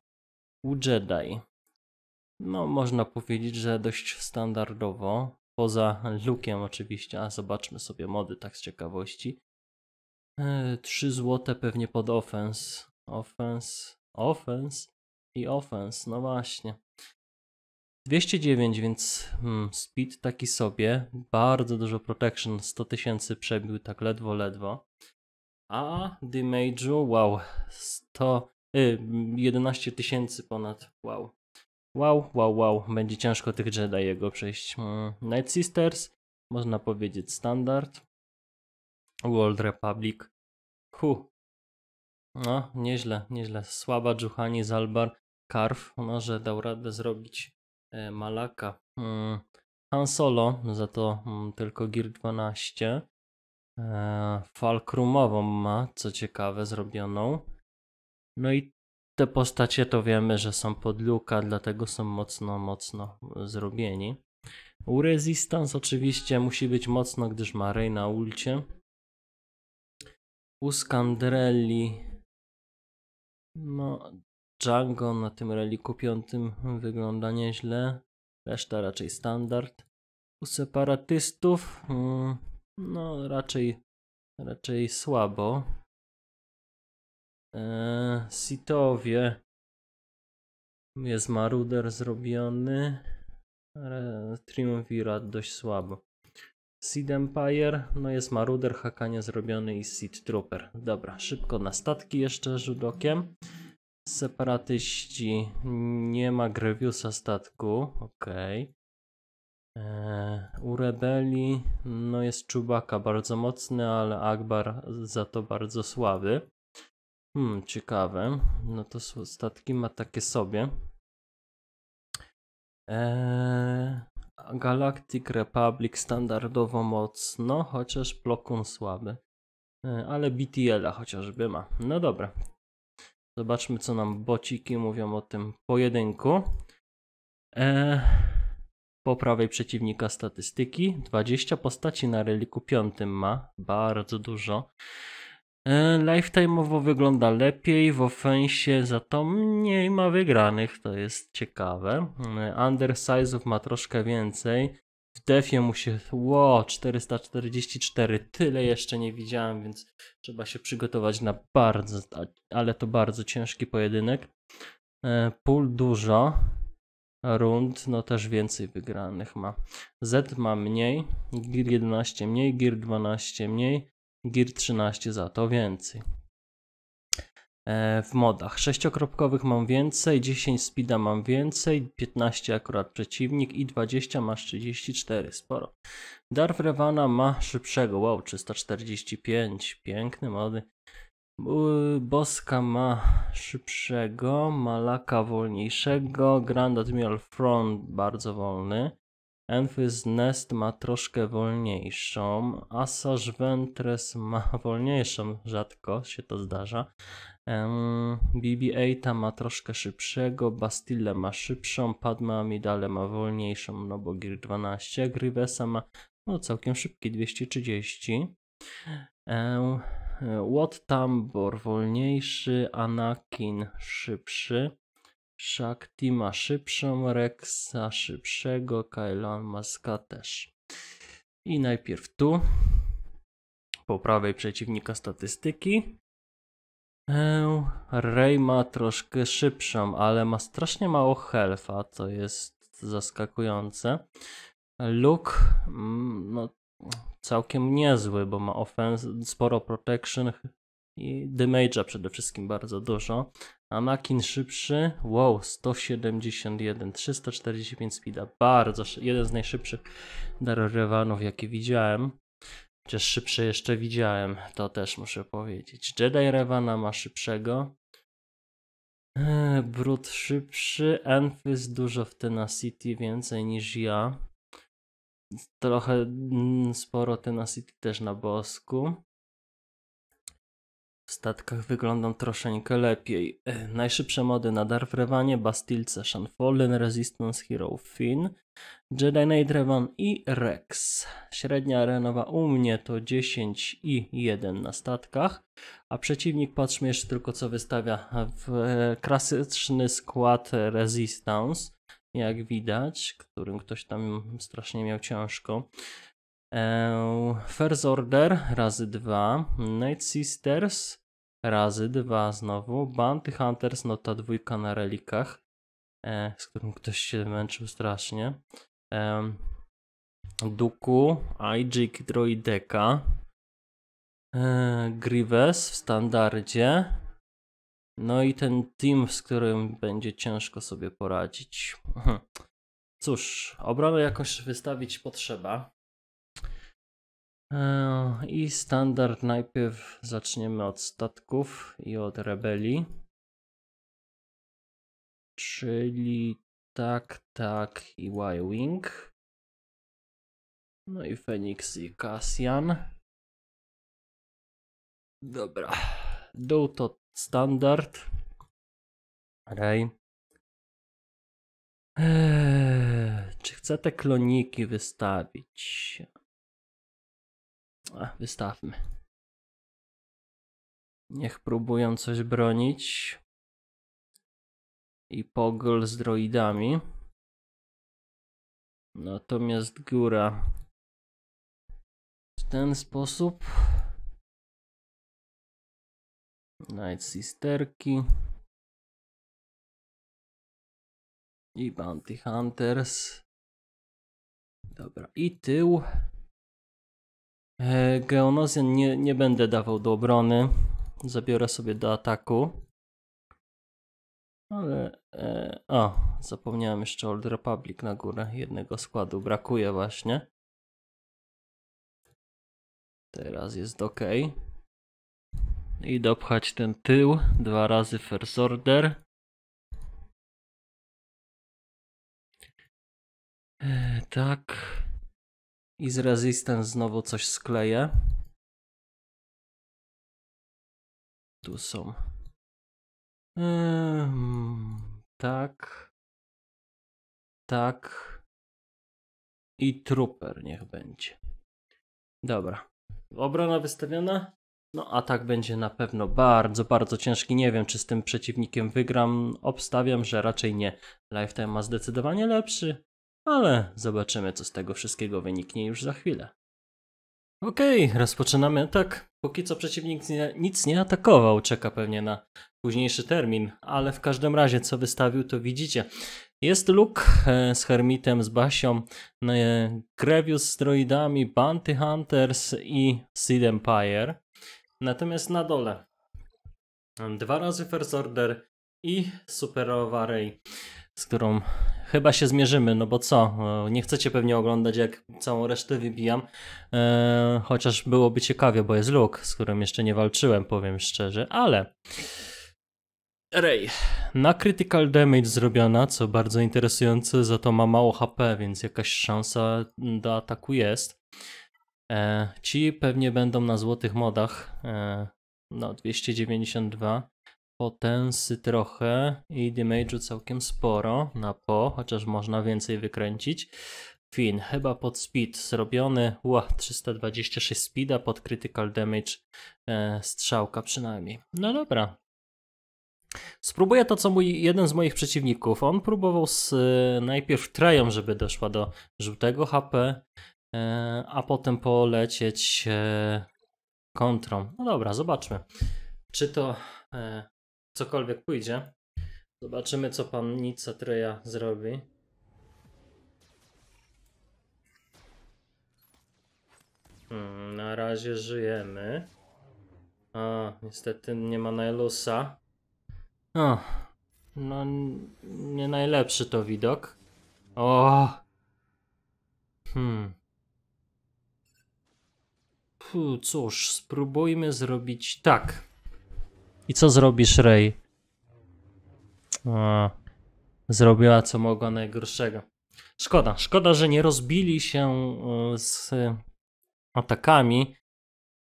Speaker 1: U Jedi. No, można powiedzieć, że dość standardowo. Poza lukiem oczywiście, a zobaczmy sobie mody tak z ciekawości. 3 e, złote pewnie pod offense. Offense, offense i offense, no właśnie. 209, więc hmm, speed taki sobie. Bardzo dużo protection, 100 tysięcy przebił tak ledwo, ledwo. A damage'u, wow, 100, y, 11 tysięcy ponad, wow. Wow, wow, wow, będzie ciężko tych Jedi'ego przejść. Hmm, Night Sisters, można powiedzieć standard. World Republic. Hu. No, nieźle, nieźle. Słaba Juhani Zalbar. Karf może dał radę zrobić e, Malaka. Mm. Han Solo, za to mm, tylko Gear 12. E, Falkrumową ma, co ciekawe, zrobioną. No i te postacie to wiemy, że są pod luka, dlatego są mocno, mocno e, zrobieni. U Resistance oczywiście musi być mocno, gdyż ma Rey na ulcie. U Skandrelli, No, Django na tym reliku piątym wygląda nieźle. Reszta raczej standard. U separatystów, mm, no raczej, raczej słabo. Eee, Sitowie. Jest maruder zrobiony. Triumvirat dość słabo. Seed Empire, no jest Maruder, Hakanie zrobiony i Seed Trooper. Dobra, szybko na statki jeszcze rzut okiem. Separatyści, nie ma Greviusa statku, okej. Okay. Eee, u Rebeli, no jest Czubaka bardzo mocny, ale Akbar za to bardzo słaby. Hmm, ciekawe. No to statki ma takie sobie. Eee, Galactic Republic standardowo mocno, chociaż Plokun słaby. E, ale BTL-a chociażby ma. No dobra. Zobaczmy, co nam bociki mówią o tym pojedynku. Eee, po prawej przeciwnika statystyki 20 postaci na reliku 5 ma, bardzo dużo. E, lifetime'owo wygląda lepiej, w ofensie za to mniej ma wygranych, to jest ciekawe. E, undersize'ów ma troszkę więcej. W defie mu się, wow, 444, tyle jeszcze nie widziałem, więc trzeba się przygotować na bardzo, ale to bardzo ciężki pojedynek. E, Pól dużo, rund, no też więcej wygranych ma. Z ma mniej, Gear 11 mniej, Gear 12 mniej, Gear 13 za to więcej. E, w modach 6-kropkowych mam więcej, 10 speeda mam więcej, 15 akurat przeciwnik i 20 ma 34, sporo. Darf Revana ma szybszego, wow, 345, piękne mody. Boska ma szybszego, Malaka wolniejszego, Grand Admiral Front bardzo wolny. Enfys Nest ma troszkę wolniejszą, Asaż Ventress ma wolniejszą, rzadko się to zdarza. BB-8 ma troszkę szybszego, Bastille ma szybszą, Padma Amidale ma wolniejszą, no bo Gear 12, Grivesa ma no, całkiem szybki 230. Um, Tambor wolniejszy, Anakin szybszy, Shakti ma szybszą, Rexa szybszego, Kailan Maska też. I najpierw tu, po prawej przeciwnika statystyki. Eee, Rey ma troszkę szybszą, ale ma strasznie mało healtha, to jest zaskakujące. Luke, mm, no całkiem niezły, bo ma offense, sporo protection, i damage'a przede wszystkim bardzo dużo. A Makin szybszy, wow, 171, 345 speeda, bardzo jeden z najszybszych Darorevanów jakie widziałem. Chociaż szybsze jeszcze widziałem, to też muszę powiedzieć. Jedi Revana ma szybszego. Eee, Brut szybszy, Enfys dużo w Tenacity więcej niż ja. Trochę mm, sporo Tenacity też na bosku statkach wyglądam troszeczkę lepiej. E, najszybsze mody na Darth Revan, Bastilce, Shanfolin, Resistance Hero Finn, Jedi Knight Revan i Rex. Średnia arenowa u mnie to 10 i 1 na statkach, a przeciwnik patrzmy jeszcze tylko co wystawia w e, klasyczny skład Resistance, jak widać, którym ktoś tam strasznie miał ciężko. E, First Order razy 2, Night Sisters, razy dwa znowu. Bounty Hunters, no ta dwójka na relikach, e, z którym ktoś się męczył strasznie. E, Duku, Ajik, Droideka, e, Grievous w standardzie. No i ten team, z którym będzie ciężko sobie poradzić. Hm. Cóż, obronę jakoś wystawić potrzeba. E, I standard najpierw zaczniemy od statków i od rebelii.
Speaker 2: Czyli tak, tak i Y-Wing. No i Fenix i Cassian.
Speaker 1: Dobra. Dół to standard. Rej. Eee, czy chcę te kloniki wystawić?
Speaker 2: wystawmy. Niech próbują coś bronić. I pogol z droidami. Natomiast góra w ten sposób. Night Sisterki.
Speaker 1: I Bounty Hunters. Dobra, i tył. E, Geonozjan nie, nie będę dawał do obrony. Zabiorę sobie do ataku. Ale. E, o, zapomniałem jeszcze Old Republic na górę. Jednego składu brakuje, właśnie. Teraz jest ok.
Speaker 2: I dopchać ten tył. Dwa razy first order. E, tak. I z Resistance znowu coś skleję. Tu są. tak. Tak. I trooper
Speaker 1: niech będzie. Dobra. Obrona wystawiona. No atak będzie na pewno bardzo, bardzo ciężki. Nie wiem, czy z tym przeciwnikiem wygram. Obstawiam, że raczej nie. Lifetime ma zdecydowanie lepszy ale zobaczymy, co z tego wszystkiego wyniknie już za chwilę. Okej, okay, rozpoczynamy atak. Póki co przeciwnik nie, nic nie atakował, czeka pewnie na późniejszy termin, ale w każdym razie co wystawił to widzicie. Jest Luke e, z Hermitem, z Basią, e, Grevius z droidami, Bounty Hunters i Seed Empire. Natomiast na dole dwa razy First Order i Superowa Ray z którą chyba się zmierzymy, no bo co, e, nie chcecie pewnie oglądać jak całą resztę wybijam, eee, chociaż byłoby ciekawie, bo jest Luke, z którym jeszcze nie walczyłem, powiem szczerze, ale... Rej, na critical damage zrobiona, co bardzo interesujące, za to ma mało HP, więc jakaś szansa do ataku jest. E, ci pewnie będą na złotych modach, e, no 292 potensy trochę i damage'u całkiem sporo na po, chociaż można więcej wykręcić. Fin, chyba pod speed zrobiony, ła, 326 speeda pod critical damage, e, strzałka przynajmniej. No dobra. Spróbuję to, co mój, jeden z moich przeciwników. On próbował z, e, najpierw trają żeby doszła do żółtego HP, e, a potem polecieć e, kontrą. No dobra, zobaczmy. Czy to e, cokolwiek pójdzie. Zobaczymy, co pan Nica Treja zrobi. Hmm, na razie żyjemy. A, niestety nie ma Nailusa. O, no, nie najlepszy to widok. O! Hmm. Puh, cóż, spróbujmy zrobić tak. I co zrobisz, Rey? A, zrobiła co mogła najgorszego. Szkoda, szkoda, że nie rozbili się e, z atakami,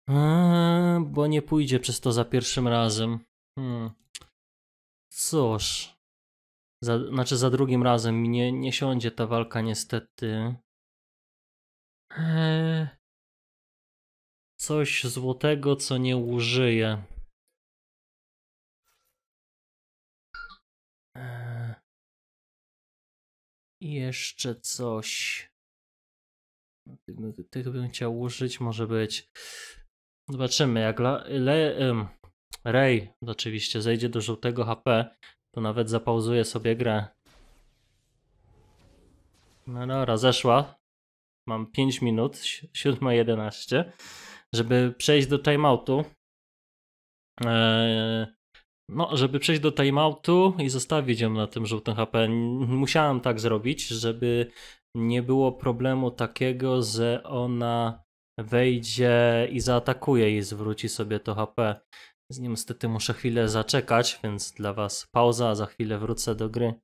Speaker 1: e, bo nie pójdzie przez to za pierwszym razem. Hmm. Cóż, za, znaczy za drugim razem mi nie, nie siądzie ta walka niestety. E, coś złotego, co nie użyję. I jeszcze coś. Tych bym chciał użyć, może być. Zobaczymy, jak Rej oczywiście zejdzie do żółtego HP, to nawet zapauzuje sobie grę. No dobra, zeszła. Mam 5 minut, 7.11, żeby przejść do timeoutu. Eee, no, żeby przejść do timeoutu i zostawić ją na tym żółtym HP, musiałem tak zrobić, żeby nie było problemu takiego, że ona wejdzie i zaatakuje i zwróci sobie to HP. Z nim niestety muszę chwilę zaczekać, więc dla was pauza, a za chwilę wrócę do gry.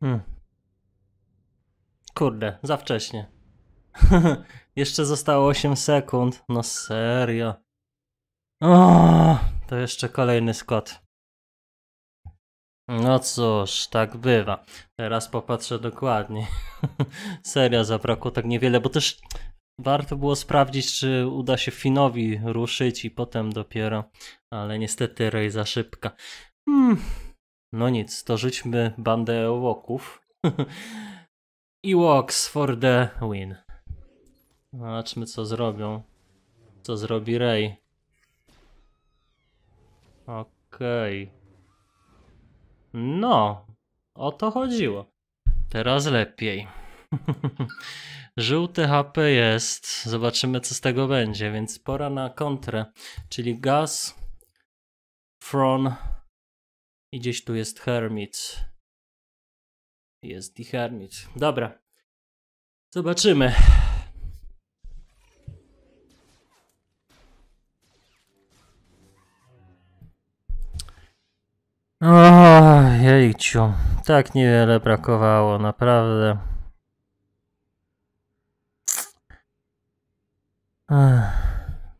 Speaker 1: Hmm. Kurde, za wcześnie. jeszcze zostało 8 sekund. No serio.
Speaker 2: O,
Speaker 1: to jeszcze kolejny skład. No cóż, tak bywa. Teraz popatrzę dokładnie. serio, zabrakło tak niewiele, bo też warto było sprawdzić, czy uda się Finowi ruszyć i potem dopiero. Ale niestety Rej za szybka. Hmm. No nic, to rzućmy bandę łoków. I walks for the win. Zobaczmy co zrobią. Co zrobi Rey. Okej. No, o to chodziło. Teraz lepiej. Żółty HP jest. Zobaczymy co z tego będzie, więc pora na kontrę. Czyli gaz, Fron i gdzieś tu jest Hermit. Jest i Hermit. Dobra. Zobaczymy. Oj, jejciu, tak niewiele brakowało, naprawdę.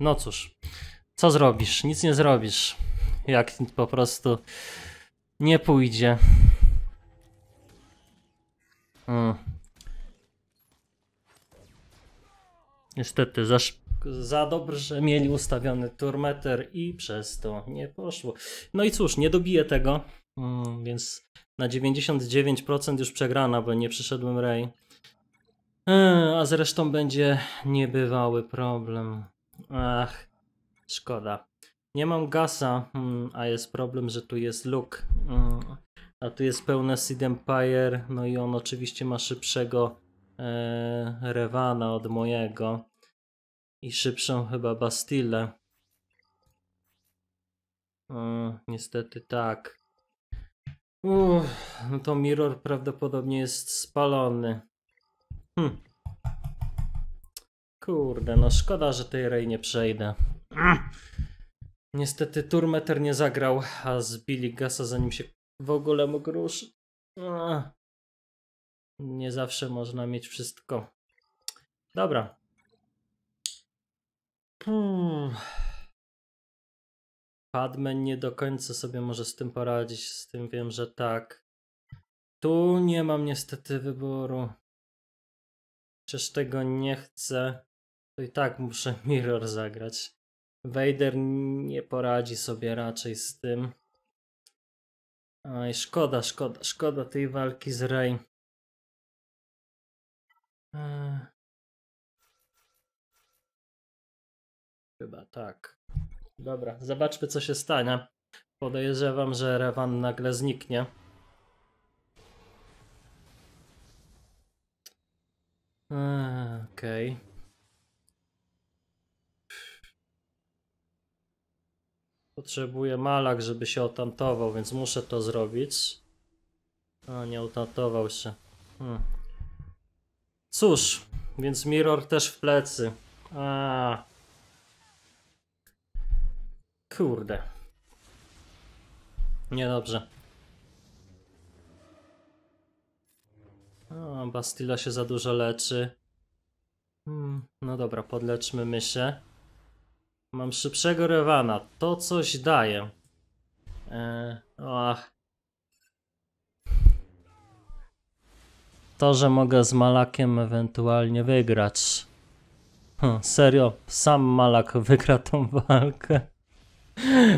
Speaker 1: No cóż, co zrobisz? Nic nie zrobisz, jak po prostu nie pójdzie. Mm. Niestety, zasz za dobrze mieli ustawiony turmeter i przez to nie poszło. No i cóż, nie dobiję tego, mm, więc na 99% już przegrana, bo nie przyszedłem Ray. E, a zresztą będzie niebywały problem. Ach, szkoda. Nie mam gasa, mm, a jest problem, że tu jest luk. Mm, a tu jest pełne Seed Empire, no i on oczywiście ma szybszego e, Revana od mojego i szybszą chyba Bastille. O, niestety tak. Uff, no to Mirror prawdopodobnie jest spalony. Hm. Kurde, no szkoda, że tej rej nie przejdę. Niestety Turmeter nie zagrał, a zbili gasa zanim się w ogóle mógł ruszyć. Nie zawsze można mieć wszystko. Dobra, Hmm. Padme nie do końca sobie może z tym poradzić, z tym wiem, że tak. Tu nie mam niestety wyboru. Czyż tego nie chcę, to i tak muszę Mirror zagrać. Vader nie poradzi sobie raczej z tym. Aj, szkoda, szkoda, szkoda tej walki z Rey. Eee. Chyba tak. Dobra, zobaczmy co się stanie. Podejrzewam, że Rewan nagle zniknie. Okej. Okay. Potrzebuję malak, żeby się otantował, więc muszę to zrobić. A, nie otantował się. Hmm. Cóż, więc mirror też w plecy. A. Kurde. Niedobrze. O, Bastila się za dużo leczy. Hmm, no dobra, podleczmy my się. Mam szybszego Rewana. To coś daje. Eee, ach. To, że mogę z Malakiem ewentualnie wygrać. Hm, serio, sam Malak wygra tą walkę.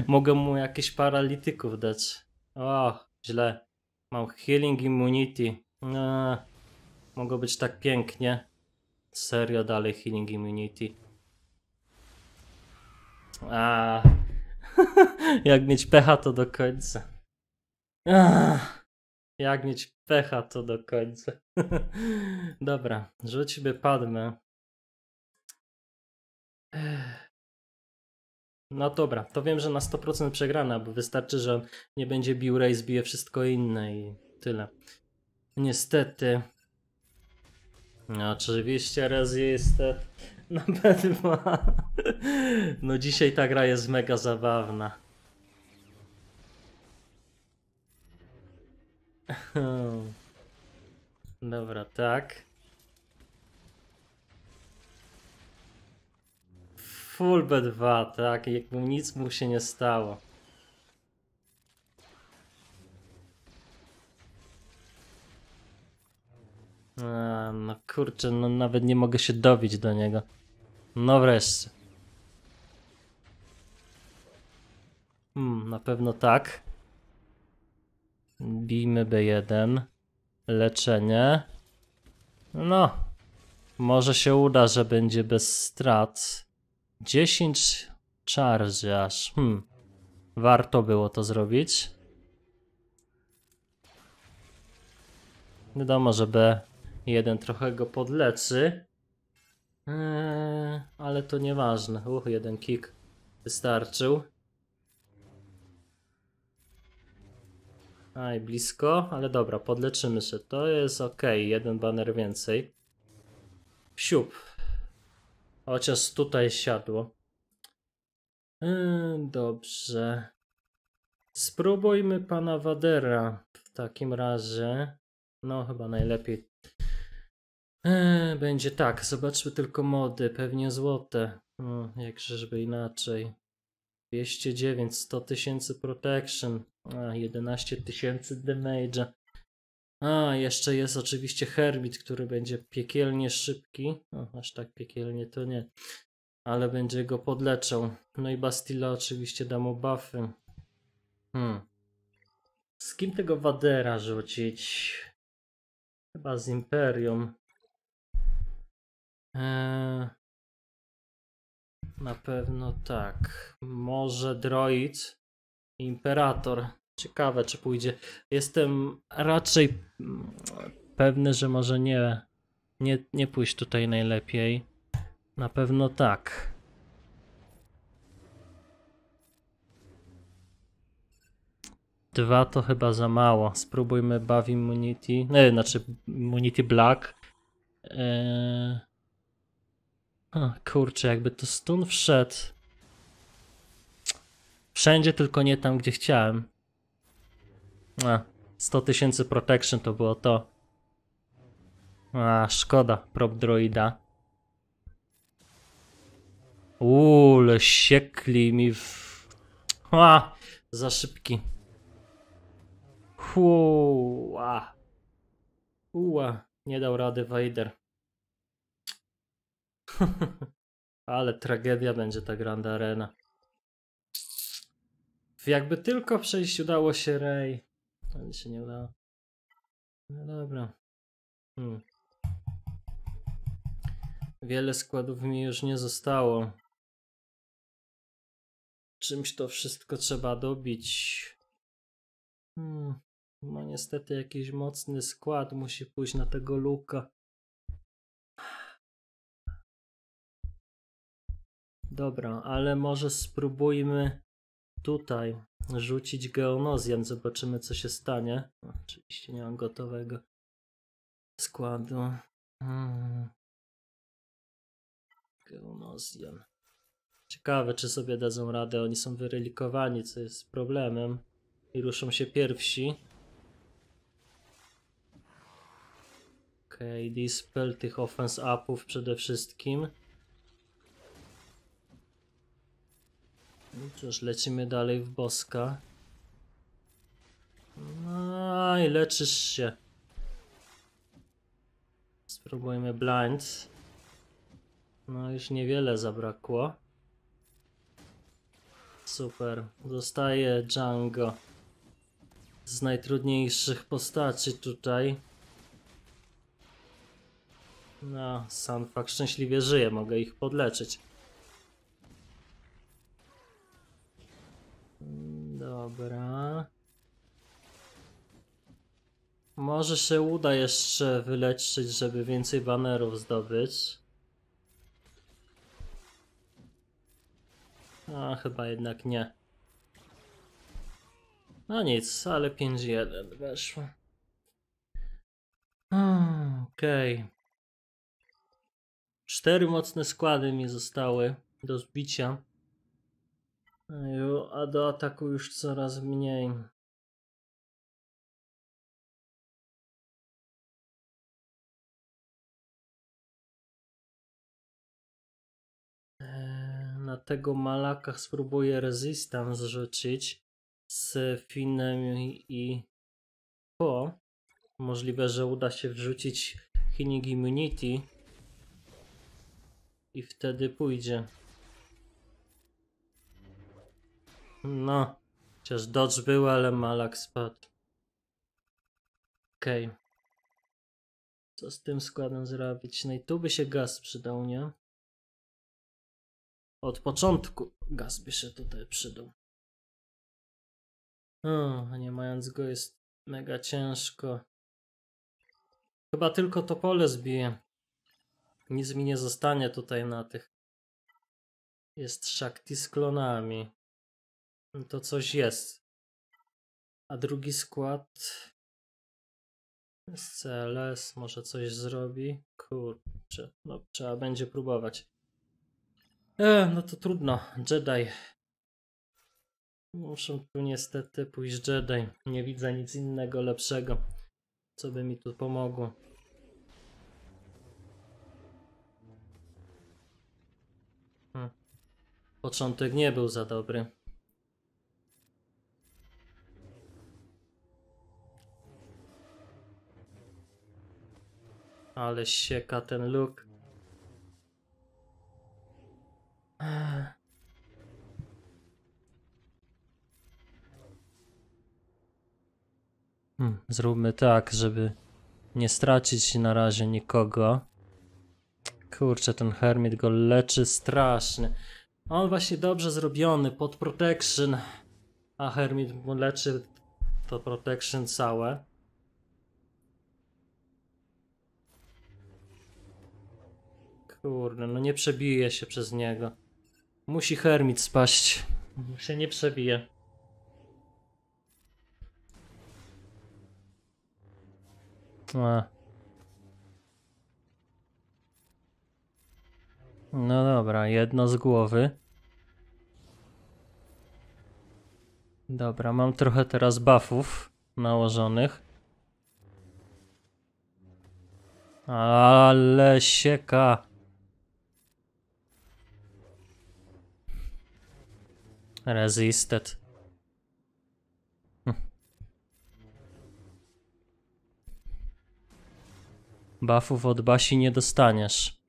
Speaker 1: Mogę mu jakieś paralityków dać. O, źle. Mam healing immunity. No, mogło być tak pięknie. Serio dalej healing immunity. A, jak mieć pecha to do końca. A, jak mieć pecha to do końca. Dobra, rzućmy padmę. Ech. No dobra, to wiem, że na 100% przegrana, bo wystarczy, że nie będzie bił Ray, zbije wszystko inne i tyle. Niestety. No, oczywiście raz jest na pewno. No dzisiaj ta gra jest mega zabawna. Dobra, tak. full B2, tak? Jakby nic mu się nie stało. A, no kurczę, no nawet nie mogę się dowić do niego. No wreszcie. Hmm, na pewno tak. Bijmy B1. Leczenie. No. Może się uda, że będzie bez strat. 10 charge aż. Hmm. Warto było to zrobić. Wiadomo, że jeden trochę go podleczy. Eee, ale to nieważne. Uch, jeden kick wystarczył. Aj, blisko, ale dobra, podleczymy się. To jest ok, jeden baner więcej. Siup, Chociaż tutaj siadło. E, dobrze. Spróbujmy pana Wadera w takim razie. No, chyba najlepiej. E, będzie tak, zobaczmy tylko mody, pewnie złote. No, jakżeżby inaczej. 209, 100 tysięcy protection, a 11 tysięcy damage'a. A, jeszcze jest oczywiście Hermit, który będzie piekielnie szybki. No, aż tak piekielnie to nie. Ale będzie go podleczał. No i Bastila oczywiście da mu buffy. Hmm. Z kim tego Wadera rzucić? Chyba z Imperium. Eee, na pewno tak. Może Droid? Imperator. Ciekawe, czy pójdzie. Jestem raczej pewny, że może nie, nie, nie pójść tutaj najlepiej. Na pewno tak. Dwa to chyba za mało. Spróbujmy Baw Immunity, nie, no, znaczy Immunity Black. Eee... Ha, kurczę, jakby to stun wszedł. Wszędzie, tylko nie tam, gdzie chciałem. 100 tysięcy protection to było to. A, szkoda, prop droida. Uuu, le siekli mi w... A, za szybki. Uła. Uła, nie dał rady Vader. Ale tragedia będzie ta Grand Arena. Jakby tylko przejść udało się Rey ale się nie udało. No dobra. Hmm. Wiele składów mi już nie zostało. Czymś to wszystko trzeba dobić. Hmm. No niestety jakiś mocny skład musi pójść na tego luka. Dobra, ale może spróbujmy tutaj rzucić geonozjem. Zobaczymy, co się stanie. Oczywiście nie mam gotowego składu. Hmm. Geonozjem. Ciekawe, czy sobie dadzą radę. Oni są wyrelikowani, co jest problemem. I ruszą się pierwsi. Okej, okay, dispel tych offense upów przede wszystkim. Cóż, lecimy dalej w boska. No i leczysz się. Spróbujmy blind. No już niewiele zabrakło. Super. Zostaje Django. Z najtrudniejszych postaci tutaj. No, Sanfak szczęśliwie żyje, mogę ich podleczyć. Dobra. Może się uda jeszcze wyleczyć, żeby więcej banerów zdobyć. A, chyba jednak nie. No nic, ale 5-1 weszło. Okej. Okay. Cztery mocne składy mi zostały do zbicia. A do ataku już coraz mniej. Eee, na tego Malaka spróbuję resistance rzucić z Finem i Po. Możliwe, że uda się wrzucić Healing Immunity i wtedy pójdzie. No. Chociaż Dodge był, ale Malak spadł. Okej. Okay. Co z tym składem zrobić? No i tu by się gaz
Speaker 2: przydał, nie? Od początku gaz by się tutaj przydał. O, nie mając go jest mega
Speaker 1: ciężko. Chyba tylko to pole zbiję. Nic mi nie zostanie tutaj na tych. Jest szakti z klonami to coś jest. A drugi skład z CLS może coś zrobi. Kurczę, no trzeba będzie próbować. E, no to trudno. Jedi. Muszę tu niestety pójść Jedi. Nie widzę nic innego lepszego, co by mi tu pomogło. Hmm. Początek nie był za dobry. Ale sieka ten luk. Hmm, zróbmy tak, żeby nie stracić na razie nikogo. Kurczę, ten hermit go leczy straszny. On właśnie dobrze zrobiony, pod protection. A hermit mu leczy to protection całe. Kurde, no nie przebije się przez niego. Musi hermit spaść. Się nie przebije. A. No dobra, jedno z głowy. Dobra, mam trochę teraz buffów nałożonych. Ale sieka. Resisted. Hm. Buffów od Basi nie dostaniesz.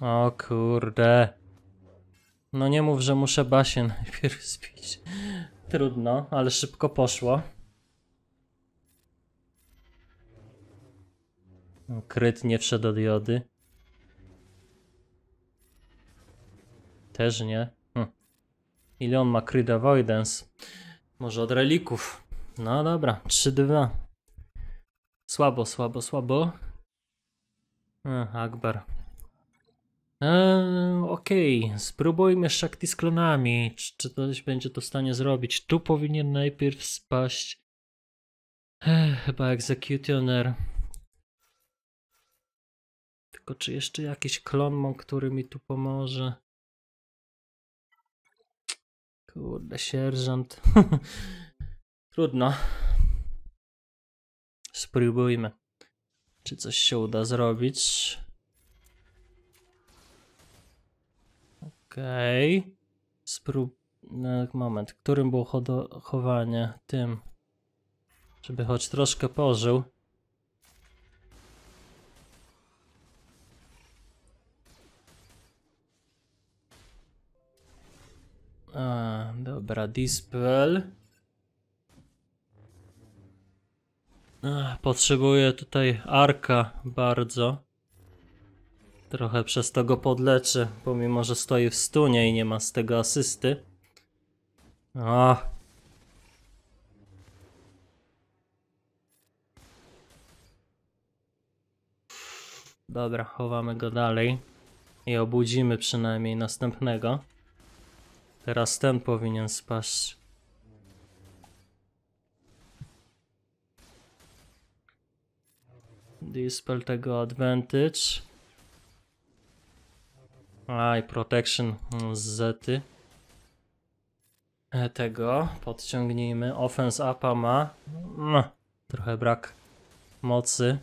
Speaker 1: O kurde. No nie mów, że muszę Basię najpierw spić. Trudno, ale szybko poszło. Kryt nie wszedł do diody. Też nie. Hm. Ile on ma Creed Avoidance? Może od relików. No dobra, 3-2. Słabo, słabo, słabo. Ech, hmm, Akbar. Eee, Okej, okay. spróbujmy Shakti z klonami. Czy, czy ktoś będzie to w stanie zrobić? Tu powinien najpierw spaść Ech, eee, chyba Executioner. Tylko czy jeszcze jakiś klon mam, który mi tu pomoże? Kurde, sierżant. Trudno. Spróbujmy. Czy coś się uda zrobić? Okej. Okay. Sprób... No, moment. Którym było chowanie? Tym. Żeby choć troszkę pożył. A, dobra, dispel. Ach, potrzebuję tutaj arka bardzo. Trochę przez to go podleczę, pomimo że stoi w stunie i nie ma z tego asysty. A. Dobra, chowamy go dalej. I obudzimy przynajmniej następnego. Teraz ten powinien spaść. Dispel tego advantage. Aj, protection z zety. E, tego podciągnijmy. Offense upa ma. No, trochę brak mocy.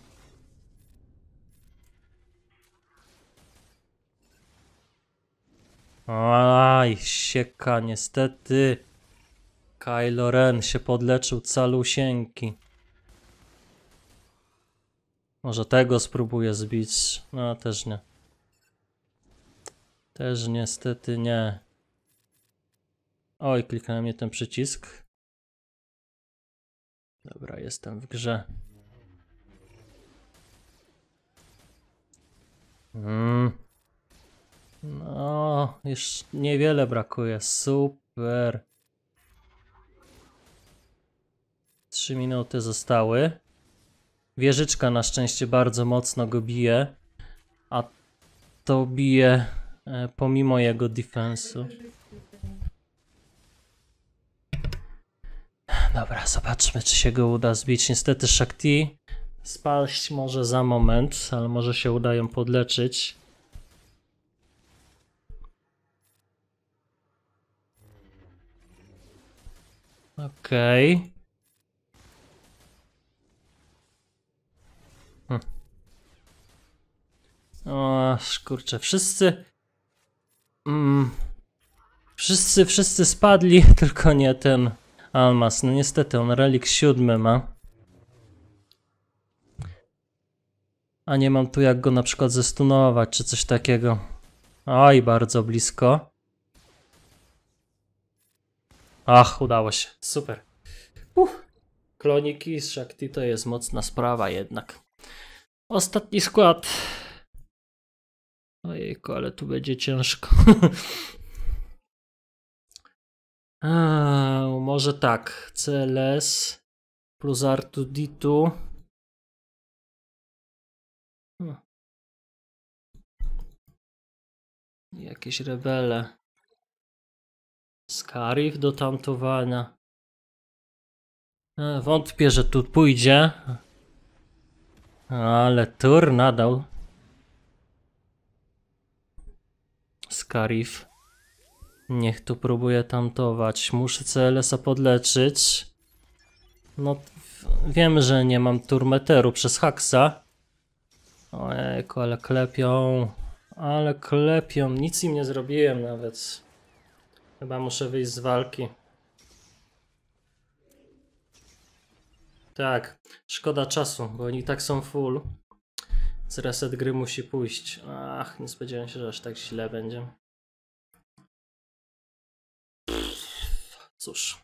Speaker 1: Aj, sieka, niestety. Kylo Ren się podleczył calusieńki. Może tego spróbuję zbić. No, też nie. Też niestety nie. Oj, kliknąłem mnie ten przycisk. Dobra, jestem w grze. Mm. No, już niewiele brakuje. Super. Trzy minuty zostały. Wieżyczka na szczęście bardzo mocno go bije. A to bije e, pomimo jego defensu. Dobra, zobaczmy czy się go uda zbić. Niestety Shakti spaść może za moment, ale może się uda ją podleczyć. Okej. Okay. Hm. O, kurczę, wszyscy... Mm, wszyscy, wszyscy spadli, tylko nie ten Almas. No niestety, on relik siódmy ma. A nie mam tu jak go na przykład zestunować, czy coś takiego. Oj, bardzo blisko. Ach, udało się. Super. Uff. Kloniki z Shakti to jest mocna sprawa jednak. Ostatni skład. Ojejku, ale tu będzie ciężko. A, może tak. CLS plus Artuditu.
Speaker 2: Hmm. Jakieś rebele. Scarif
Speaker 1: do tamtowania. E, wątpię, że tu pójdzie. Ale tur nadał. Scarif. Niech tu próbuje tamtować. Muszę CLS-a podleczyć. No, wiem, że nie mam turmeteru przez Haksa. Ojejku, ale klepią. Ale klepią. Nic im nie zrobiłem nawet. Chyba muszę wyjść z walki. Tak, szkoda czasu, bo oni tak są full. Z reset gry musi pójść. Ach, nie spodziewałem się, że aż tak źle będzie.
Speaker 2: Cóż.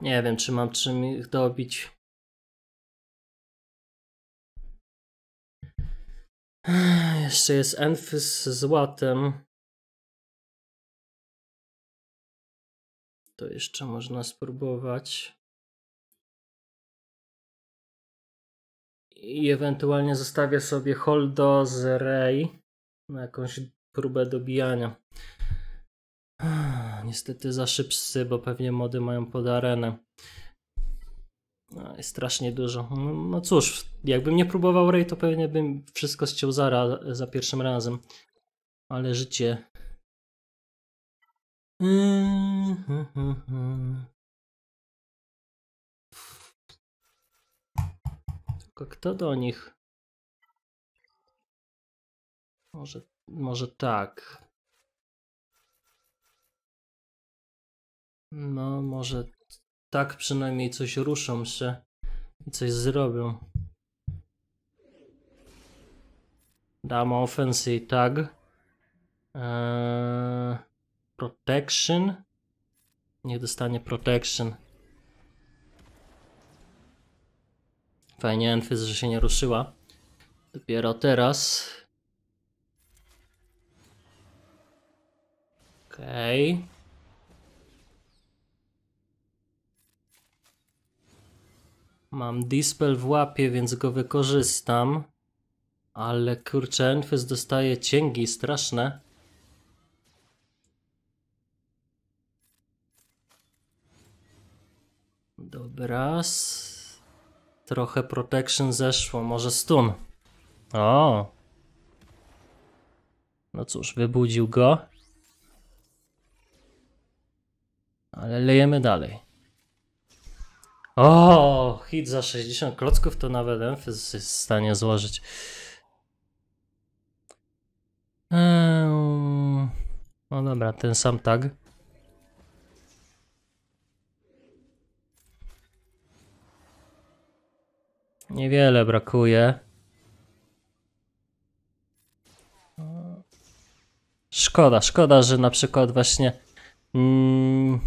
Speaker 2: Nie wiem, czy mam czym ich dobić jeszcze jest Enfys z złotem To jeszcze można spróbować. I ewentualnie
Speaker 1: zostawię sobie Holdo z Rey na jakąś próbę dobijania. Niestety za szybcy, bo pewnie mody mają pod arenę. No, strasznie dużo. No, no cóż, jakbym nie próbował Ray, to pewnie bym wszystko ściął za, za pierwszym razem. Ale życie.
Speaker 2: Tylko kto do nich? Może, może tak.
Speaker 1: No, może tak przynajmniej coś ruszą się i coś zrobią. Dama ofensy i tag. Eee, protection. Nie dostanie protection. Fajnie Enfys, że się nie ruszyła. Dopiero teraz. Okej. Okay. Mam dispel w łapie, więc go wykorzystam. Ale kurczę, Enfys dostaje cięgi straszne. Dobra. Trochę protection zeszło, może stun. O! No cóż, wybudził go. Ale lejemy dalej. O, hit za 60 klocków to nawet Memphis jest w stanie złożyć. Eee, no dobra, ten sam tag. Niewiele brakuje. Szkoda, szkoda, że na przykład właśnie mm,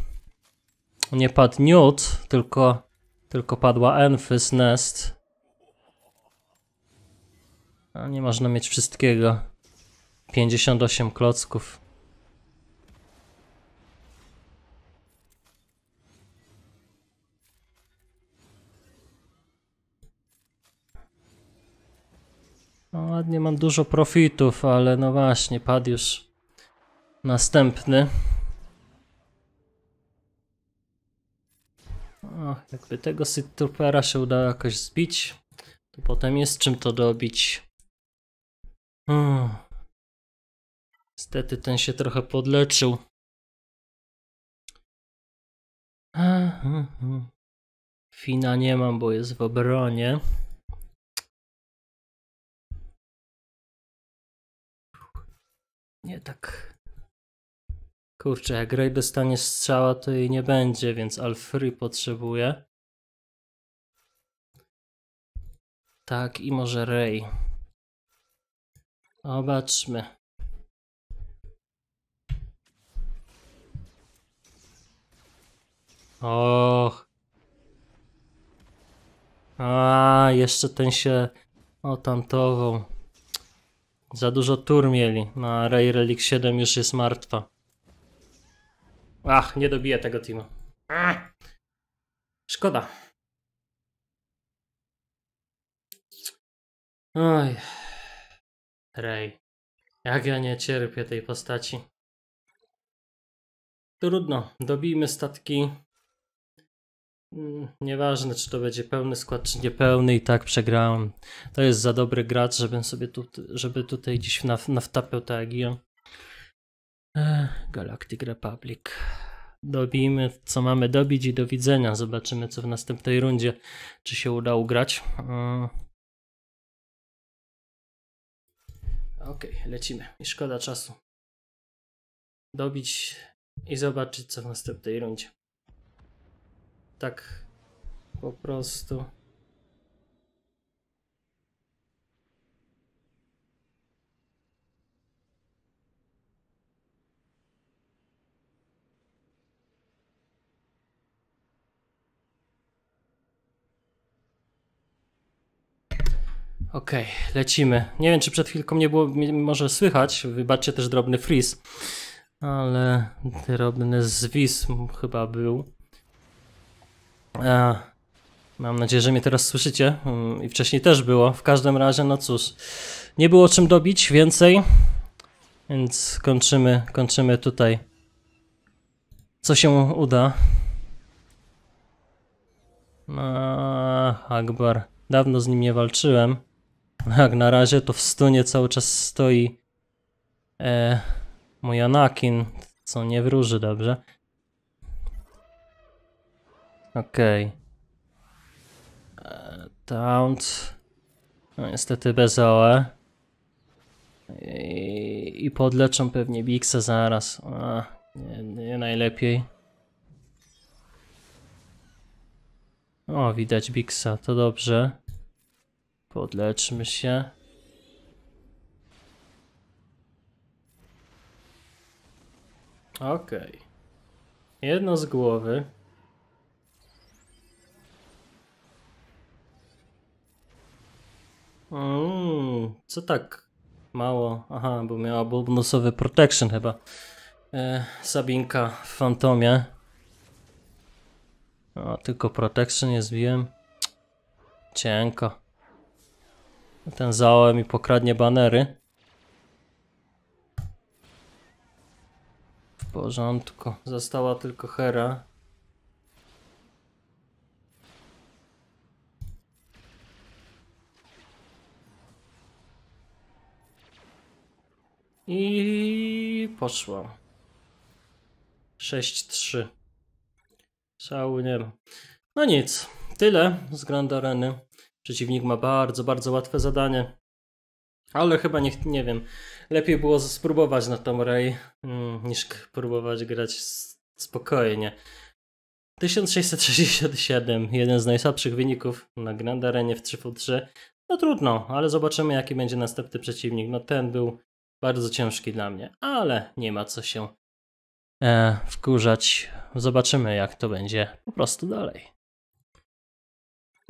Speaker 1: nie padł Newt, tylko tylko padła Enfys Nest. A nie można mieć wszystkiego. 58 klocków. No ładnie, mam dużo profitów, ale no właśnie, padł już następny. O, jakby tego Sytrupera się udało jakoś zbić, to potem jest czym to dobić. Hmm. Niestety ten się
Speaker 2: trochę podleczył. Hmm, hmm. Fina nie mam, bo jest w obronie. Nie tak
Speaker 1: Kurczę, jak Rey dostanie strzała, to jej nie będzie, więc Alfry potrzebuje. Tak, i może Rey. Zobaczmy. Och. A, jeszcze ten się otantował. Za dużo tur mieli. Na no, Rey Relic 7 już jest martwa. Ach, nie dobiję tego teamu. Szkoda. Oj. Rej. Jak ja nie cierpię tej postaci. Trudno. Dobijmy statki. Mm, nieważne, czy to będzie pełny skład, czy niepełny, i tak przegrałem. To jest za dobry gracz, żebym sobie tu, żeby tutaj dziś na- naftapiał tę Agię. Galactic Republic. Dobijmy, co mamy dobić i do widzenia. Zobaczymy, co w następnej rundzie, czy się uda ugrać. Mm. Okej, okay, lecimy. I szkoda czasu. Dobić i zobaczyć, co w następnej rundzie. Tak po prostu. Okej, okay, lecimy. Nie wiem, czy przed chwilką mnie było może słychać, wybaczcie też drobny freeze, ale drobny zwis chyba był. E, mam nadzieję, że mnie teraz słyszycie mm, i wcześniej też było. W każdym razie, no cóż, nie było czym dobić więcej, więc kończymy, kończymy tutaj. Co się uda? Eee, Akbar. Dawno z nim nie walczyłem jak na razie to w stunie cały czas stoi e, mój Anakin, co nie wróży dobrze. Okej. Okay. E, taunt. No niestety bez OE. I, i podleczą pewnie Bixa zaraz. A, nie, nie najlepiej. O, widać Bixa, to dobrze. Podleczmy się. Okej. Okay. Jedno z głowy. Mm, co tak mało? Aha, bo miała bonusowy protection chyba. E, Sabinka w Fantomie. O, tylko protection nie zbiłem. Cienko. Ten zaołem i pokradnie banery. W porządku. Została tylko Hera. I poszła. 6-3. Szału nie ma. No nic. Tyle z Grand Areny. Przeciwnik ma bardzo, bardzo łatwe zadanie. Ale chyba nie, nie wiem. Lepiej było spróbować na Tom Ray mm, niż próbować grać spokojnie. 1667, jeden z najsłabszych wyników na Grand Arenie w 3v3. No trudno, ale zobaczymy jaki będzie następny przeciwnik. No ten był bardzo ciężki dla mnie, ale nie ma co się e, wkurzać. Zobaczymy jak to będzie po prostu dalej.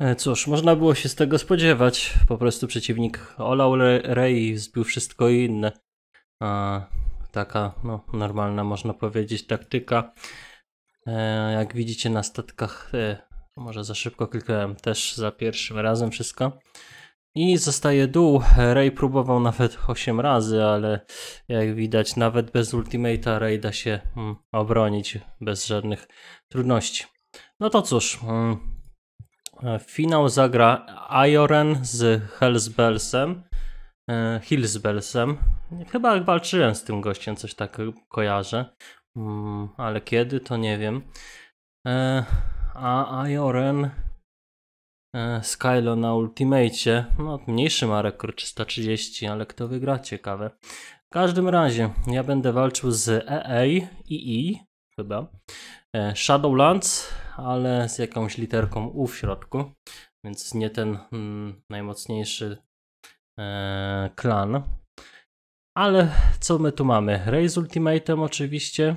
Speaker 1: E, cóż, można było się z tego spodziewać. Po prostu przeciwnik olał Rei i zbił wszystko inne. A, taka no, normalna, można powiedzieć, taktyka. E, jak widzicie na statkach, e, może za szybko kliknąłem też za pierwszym razem wszystko. I zostaje dół. Rey próbował nawet 8 razy, ale jak widać, nawet bez Ultimate'a Rey da się mm, obronić bez żadnych trudności. No to cóż, mm, E, finał zagra Ajoren z Hellsbellsem. E, Hillsbellsem. Chyba walczyłem z tym gościem, coś tak kojarzę. Mm, ale kiedy, to nie wiem. E, a Ajoren Skylo na Ultimate. No, mniejszy ma rekord 330, ale kto wygra, ciekawe. W każdym razie, ja będę walczył z EA i chyba. Shadowlands ale z jakąś literką U w środku, więc nie ten mm, najmocniejszy e, klan. Ale co my tu mamy? Ray Ultimate, Ultimatem oczywiście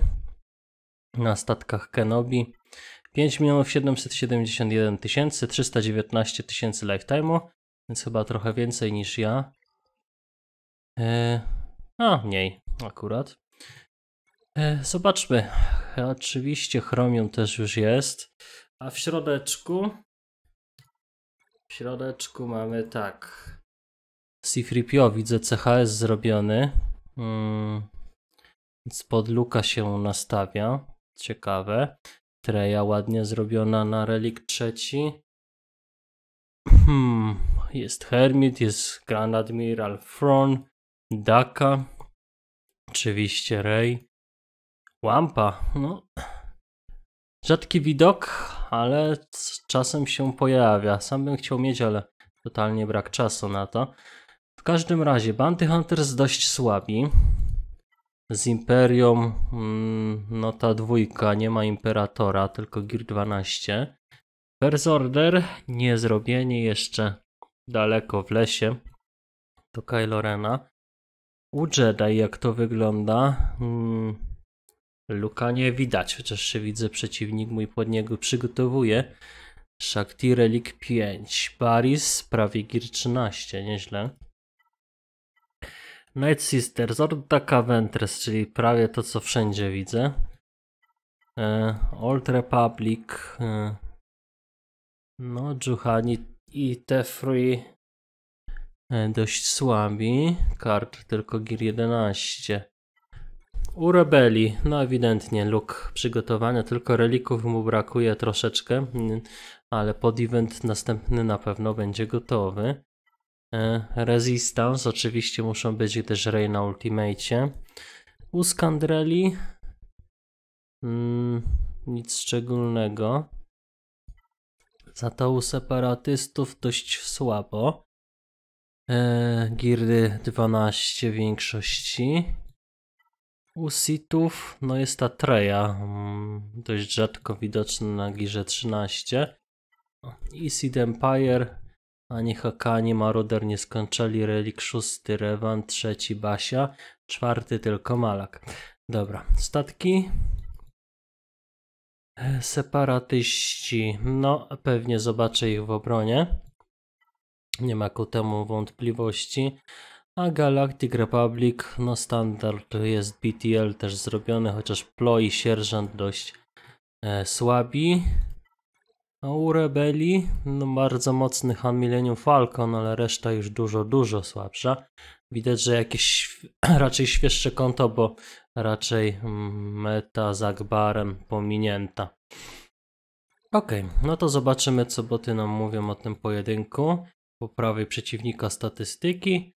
Speaker 1: na statkach Kenobi. 5 771 tysięcy, 319 tysięcy lifetime'u, więc chyba trochę więcej niż ja. E, a, mniej akurat. E, zobaczmy. Oczywiście Chromium też już jest. A w środeczku. W środeczku mamy tak. c widzę CHS zrobiony. Hmm. Więc pod luka się nastawia. Ciekawe. Treja ładnie zrobiona na relik trzeci. Hmm. Jest Hermit, jest Grand Admiral Fron Daka, oczywiście Rey. Łampa. No. Rzadki widok, ale czasem się pojawia. Sam bym chciał mieć, ale totalnie brak czasu na to. W każdym razie, Bounty Hunters dość słabi. Z Imperium, mm, no ta dwójka, nie ma Imperatora, tylko Gear 12. First Order, nie zrobienie jeszcze daleko w lesie. To Kylo Rena. U Jedi jak to wygląda? Mm, Luka nie widać, chociaż się widzę, przeciwnik mój pod niego przygotowuje. Shakti Relik 5, Paris, prawie Gir 13, nieźle. Night Sister, Orda Caventres, czyli prawie to co wszędzie widzę. E, Old Republic, e, no Juhani i Tefri e, dość słabi. Kart tylko Gir 11. U rebelii, no ewidentnie, luk przygotowania. tylko relików mu brakuje troszeczkę, mm, ale pod event następny na pewno będzie gotowy. E, Resistance, oczywiście muszą być też Rey na Ultimate. U Skandreli mm, nic szczególnego. Za to u separatystów dość słabo. E, girdy 12 większości. U Sithów no jest ta Treja, mm, dość rzadko widoczna na Girze 13. I Sith Empire, ani Hakanie, Maroder nie skończyli, Relik 6, Revan, 3 Basia, 4 tylko Malak. Dobra, statki. E, separatyści, no pewnie zobaczę ich w obronie. Nie ma ku temu wątpliwości. A Galactic Republic, no standard jest BTL też zrobiony, chociaż Plo i Sierżant dość e, słabi. A u Rebeli, no bardzo mocny Han Millennium Falcon, ale reszta już dużo, dużo słabsza. Widać, że jakieś raczej świeższe konto, bo raczej mm, meta z Akbarem pominięta. Ok, no to zobaczymy co boty nam mówią o tym pojedynku. Po prawej przeciwnika statystyki.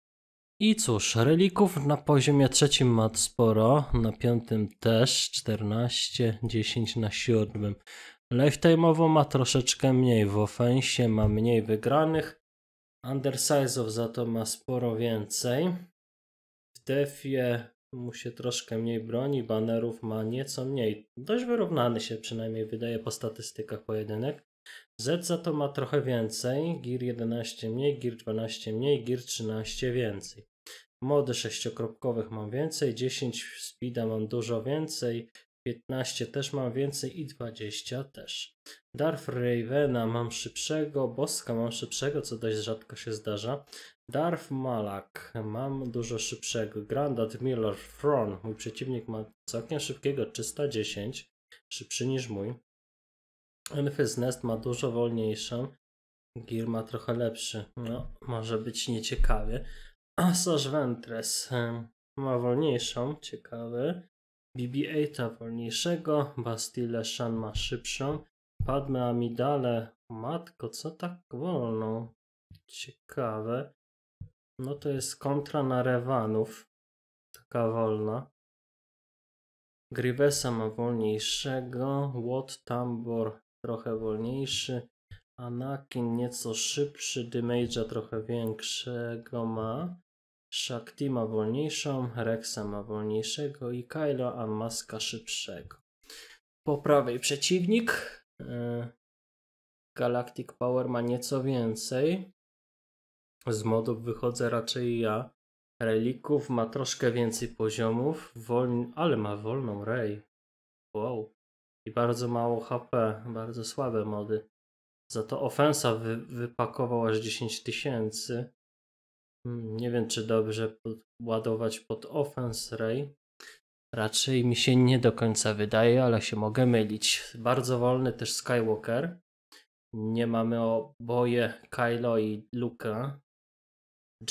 Speaker 1: I cóż, relików na poziomie trzecim ma sporo, na piątym też 14, 10 na siódmym. Lifetime'owo ma troszeczkę mniej, w ofensie ma mniej wygranych, undersize'ów za to ma sporo więcej. W defie mu się troszkę mniej broni, banerów ma nieco mniej. Dość wyrównany się przynajmniej wydaje po statystykach pojedynek. Z za to ma trochę więcej, GIR 11 mniej, GIR 12 mniej, GIR 13 więcej. Mody sześciokropkowych mam więcej, 10 speeda mam dużo więcej, 15 też mam więcej i 20 też. Darth Ravena mam szybszego, Boska mam szybszego, co dość rzadko się zdarza. Darth Malak mam dużo szybszego. grandad miller Throne, mój przeciwnik ma całkiem szybkiego 310, szybszy niż mój. Enfys Nest ma dużo wolniejszą. Gear ma trochę lepszy. No, może być nieciekawie. Asaż Ventress ma wolniejszą, ciekawe. BB-8 wolniejszego, Bastille Shan ma szybszą, Padme Amidale, matko, co tak wolno? Ciekawe. No to jest kontra na Rewanów, taka wolna. Grivesa ma wolniejszego, Watt Tambor trochę wolniejszy, Anakin nieco szybszy, Dymage'a trochę większego ma. Shakti ma wolniejszą, Rexa ma wolniejszego i Kylo maska szybszego. Po prawej przeciwnik. E, Galactic Power ma nieco więcej. Z modów wychodzę raczej ja. Relików ma troszkę więcej poziomów, ale ma wolną Rej. Wow. I bardzo mało HP, bardzo słabe mody. Za to ofensa wy, wypakował aż 10 tysięcy. Hmm, nie wiem, czy dobrze ładować pod Offense Ray. Raczej mi się nie do końca wydaje, ale się mogę mylić. Bardzo wolny też Skywalker. Nie mamy oboje Kylo i Luka.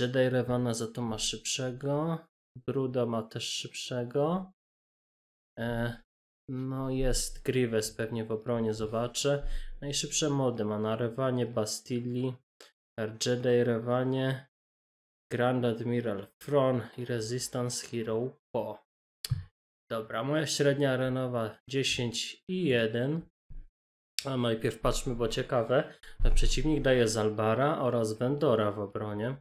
Speaker 1: Jedi Revana za to ma szybszego. Bruda ma też szybszego. E, no jest Grievous, pewnie w obronie zobaczę. Najszybsze mody ma na Rewanie, Bastilli, Jedi Rewanie, Grand Admiral Fron i Resistance Hero Po. Dobra, moja średnia arenowa 10 i 1. A najpierw patrzmy, bo ciekawe. Przeciwnik daje Zalbara oraz Vendora w obronie.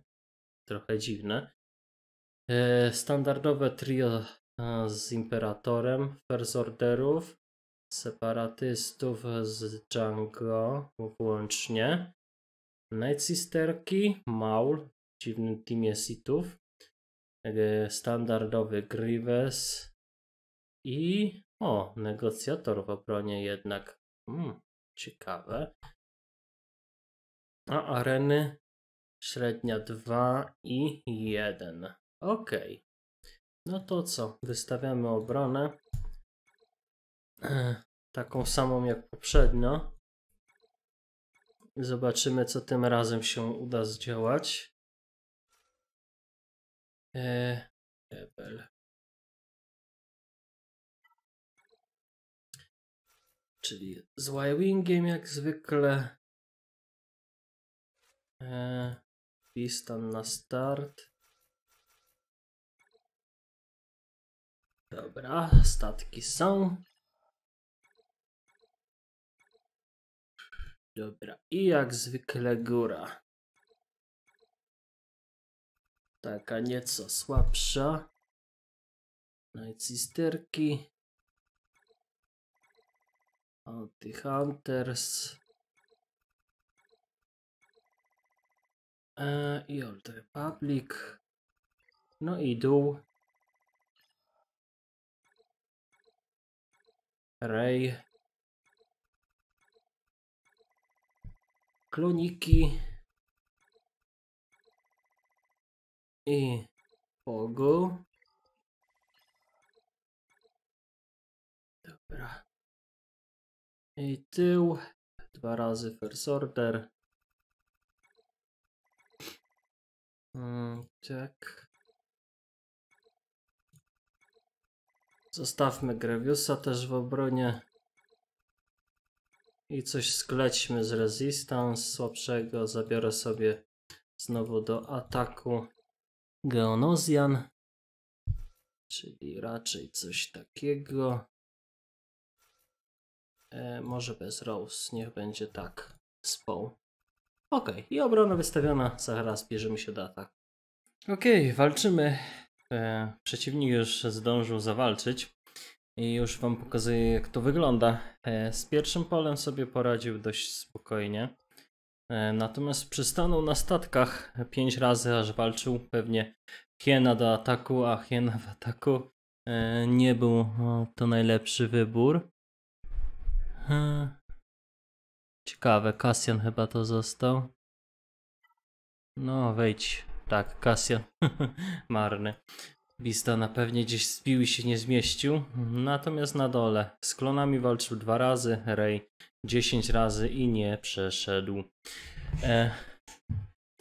Speaker 1: Trochę dziwne. E, standardowe trio e, z Imperatorem, First Orderów, separatystów z Django włącznie. Night Sisterki, Maul, przeciwnym teamie Sithów. E, standardowy Grievous i o, negocjator w obronie jednak. Hmm, ciekawe. A areny średnia 2 i 1. Ok. No to co? Wystawiamy obronę. E, taką samą jak poprzednio. Zobaczymy, co tym razem się uda zdziałać
Speaker 2: level. Czyli z Y-Wingiem jak zwykle. E, piston na start. Dobra, statki są. Dobra, i jak zwykle góra. Taka nieco słabsza. Najcisterki. No Anti-Hunters. E, I Old Republic. No i dół. Ray. Kloniki. i Pogu. Dobra. I tył. Dwa razy first order. Mm,
Speaker 1: tak. Zostawmy Greviusa też w obronie. I coś sklećmy z resistance słabszego. Zabiorę sobie znowu do ataku. Geonozjan, czyli raczej coś takiego. E, może bez Rose, niech będzie tak. Spą. Ok, i obrona wystawiona, zaraz bierzemy się do ataku. Ok, walczymy. E, przeciwnik już zdążył zawalczyć i już wam pokazuję jak to wygląda. E, z pierwszym polem sobie poradził dość spokojnie. E, natomiast przystanął na statkach pięć razy, aż walczył pewnie Hiena do ataku, a Hiena w ataku e, nie był to najlepszy wybór. E, ciekawe, Kasjan chyba to został. No, wejdź. Tak, Kasjan. Marny na pewnie gdzieś spił i się nie zmieścił. Natomiast na dole z klonami walczył dwa razy, Rey 10 razy i nie przeszedł. E,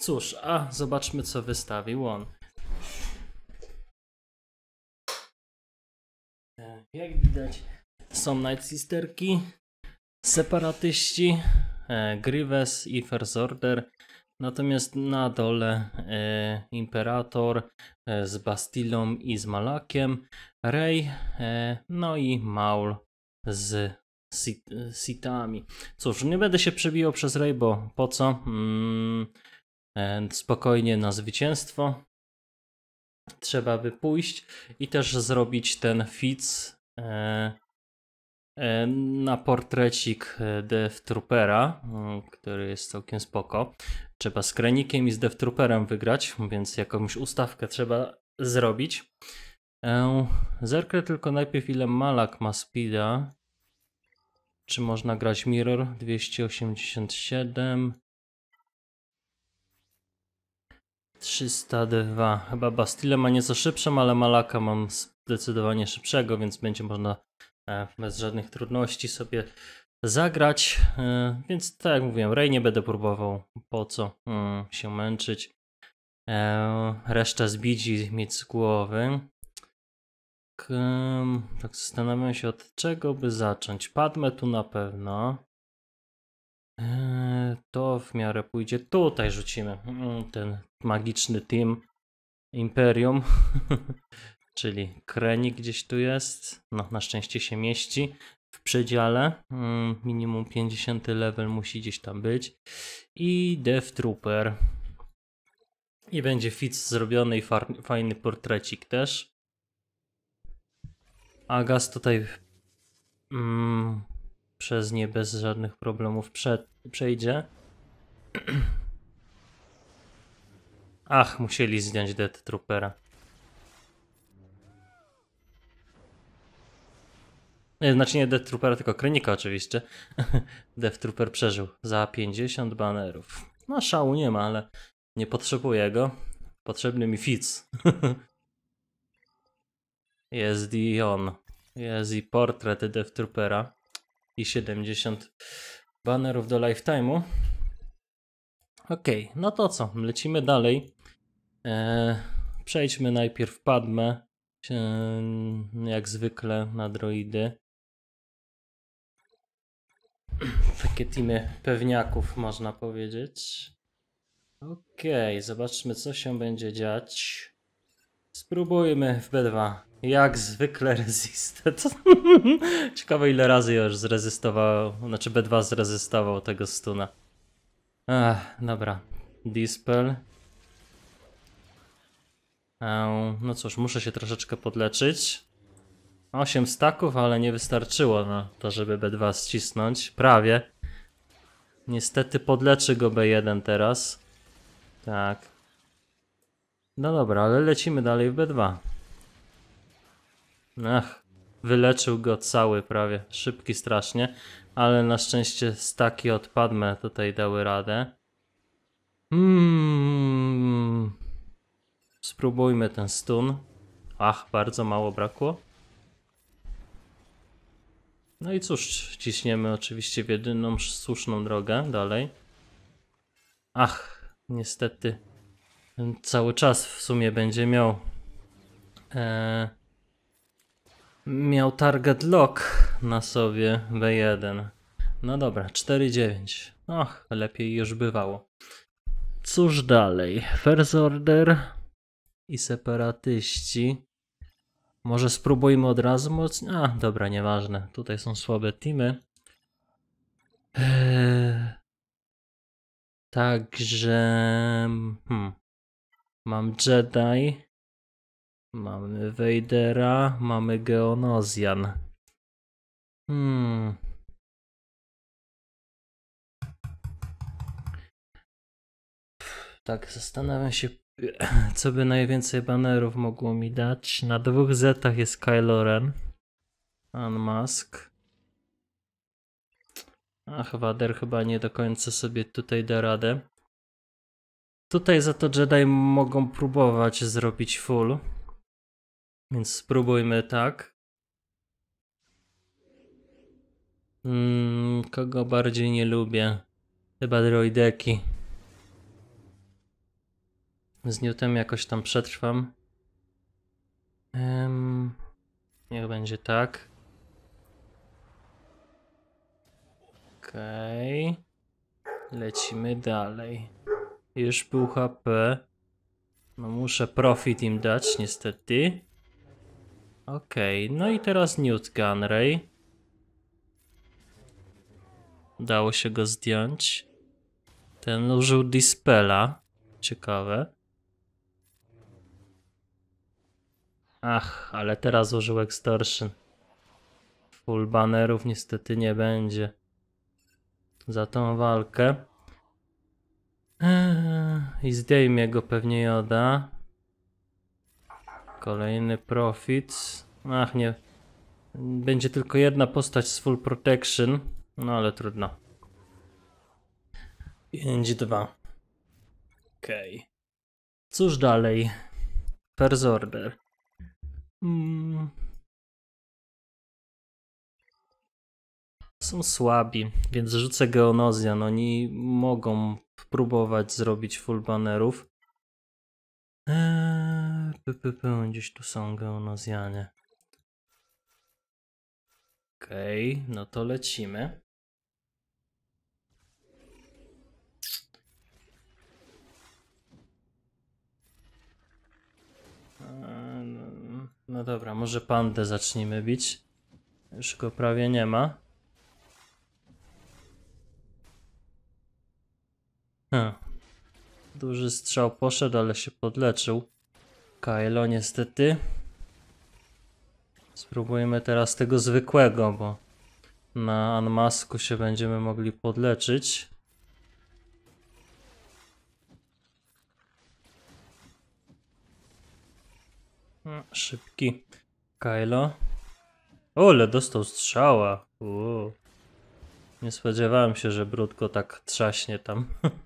Speaker 1: cóż, a zobaczmy co wystawił on. E, jak widać są Night Sisterki, separatyści, e, Grievous i First Order Natomiast na dole e, Imperator e, z Bastilą i z Malakiem, Rey, e, no i Maul z Sitami. Cóż, nie będę się przebijał przez Rey, bo po co? Mm, e, spokojnie na zwycięstwo. Trzeba by pójść i też zrobić ten Fitz e, E, na portrecik e, Death Troopera, który jest całkiem spoko. Trzeba z Krenikiem i z Death Trooperem wygrać, więc jakąś ustawkę trzeba zrobić. E, zerknę tylko najpierw ile Malak ma speeda. Czy można grać Mirror? 287 302. Chyba Bastille ma nieco szybszą, ale Malaka mam zdecydowanie szybszego, więc będzie można E, bez żadnych trudności sobie zagrać. E, więc tak jak mówiłem, Rej nie będę próbował, po co e, się męczyć. Reszta zbić i mieć z głowy. Tak zastanawiam się od czego by zacząć. Padmę tu na pewno. To w miarę pójdzie. Tutaj rzucimy mm, ten magiczny team Imperium. czyli krenik gdzieś tu jest, no na szczęście się mieści w przedziale, mm, minimum 50 level musi gdzieś tam być i Death Trooper i będzie fix zrobiony i fajny portrecik też. Agas tutaj mm, przez nie bez żadnych problemów prze przejdzie. Ach, musieli zdjąć Death Troopera. No znaczy nie Death Troopera, tylko Krynika oczywiście. Death Trooper przeżył za 50 banerów. No szału nie ma, ale nie potrzebuję go. Potrzebny mi Fitz. Jest i on. Jest i portret Death Troopera. I 70 banerów do lifetime'u. Okej, okay, no to co? Lecimy dalej. Eee, przejdźmy najpierw Padme. Eee, jak zwykle na droidy. Takie teamy pewniaków, można powiedzieć. Okej, okay, zobaczmy, co się będzie dziać. Spróbujmy w B2. Jak zwykle rezistet. Ciekawe ile razy już zrezystował, znaczy B2 zrezystował tego stuna. Ach, dobra. Dispel. no cóż, muszę się troszeczkę podleczyć. 8 staków, ale nie wystarczyło na to, żeby B2 ścisnąć. Prawie. Niestety podleczy go B1 teraz. Tak. No dobra, ale lecimy dalej w B2. Ach, wyleczył go cały prawie. Szybki strasznie. Ale na szczęście staki od Padme tutaj dały radę. Hmm. Spróbujmy ten stun. Ach, bardzo mało brakło. No i cóż, ciśniemy oczywiście w jedyną słuszną drogę dalej. Ach, niestety cały czas w sumie będzie miał e, miał target lock na sobie B1. No dobra, 4-9. lepiej już bywało. Cóż dalej? First Order i separatyści. Może spróbujmy od razu mocniej. A, dobra, nieważne. Tutaj są słabe teamy. Eee... Także. Hmm. Mam Jedi. Mamy Vadera. Mamy Geonozjan.
Speaker 2: Hmm.
Speaker 1: Tak, zastanawiam się, co by najwięcej banerów mogło mi dać? Na dwóch zetach jest Kylo Ren. Unmask. Ach, Wader chyba nie do końca sobie tutaj da radę. Tutaj za to Jedi mogą próbować zrobić full. Więc spróbujmy tak. Mm, kogo bardziej nie lubię? Chyba droideki z Newtem jakoś tam przetrwam. Um, niech będzie tak. Okej. Okay. Lecimy dalej. Już był HP. No muszę profit im dać niestety. Okej, okay. no i teraz Newt Gunray. Udało się go zdjąć. Ten użył Dispela. Ciekawe. Ach, ale teraz użył extortion. Full bannerów niestety nie będzie. Za tą walkę. Eee, I zdejmie go pewnie Joda. Kolejny profit. Ach nie. Będzie tylko jedna postać z full protection. No ale trudno. 5-2. Okej. Okay. Cóż dalej? First order.
Speaker 2: Hmm.
Speaker 1: Są słabi, więc rzucę Geonozjan. No, oni mogą próbować zrobić full bannerów. Eee, p -p gdzieś tu są Geonozjanie. Okej, okay, no to lecimy. No dobra, może pandę zacznijmy bić. Już go prawie nie ma. Hmm. Duży strzał poszedł, ale się podleczył. Kylo niestety. Spróbujmy teraz tego zwykłego, bo na Anmasku się będziemy mogli podleczyć. Szybki Kylo. Ole, dostał strzała. Nie spodziewałem się, że brudko tak trzaśnie tam.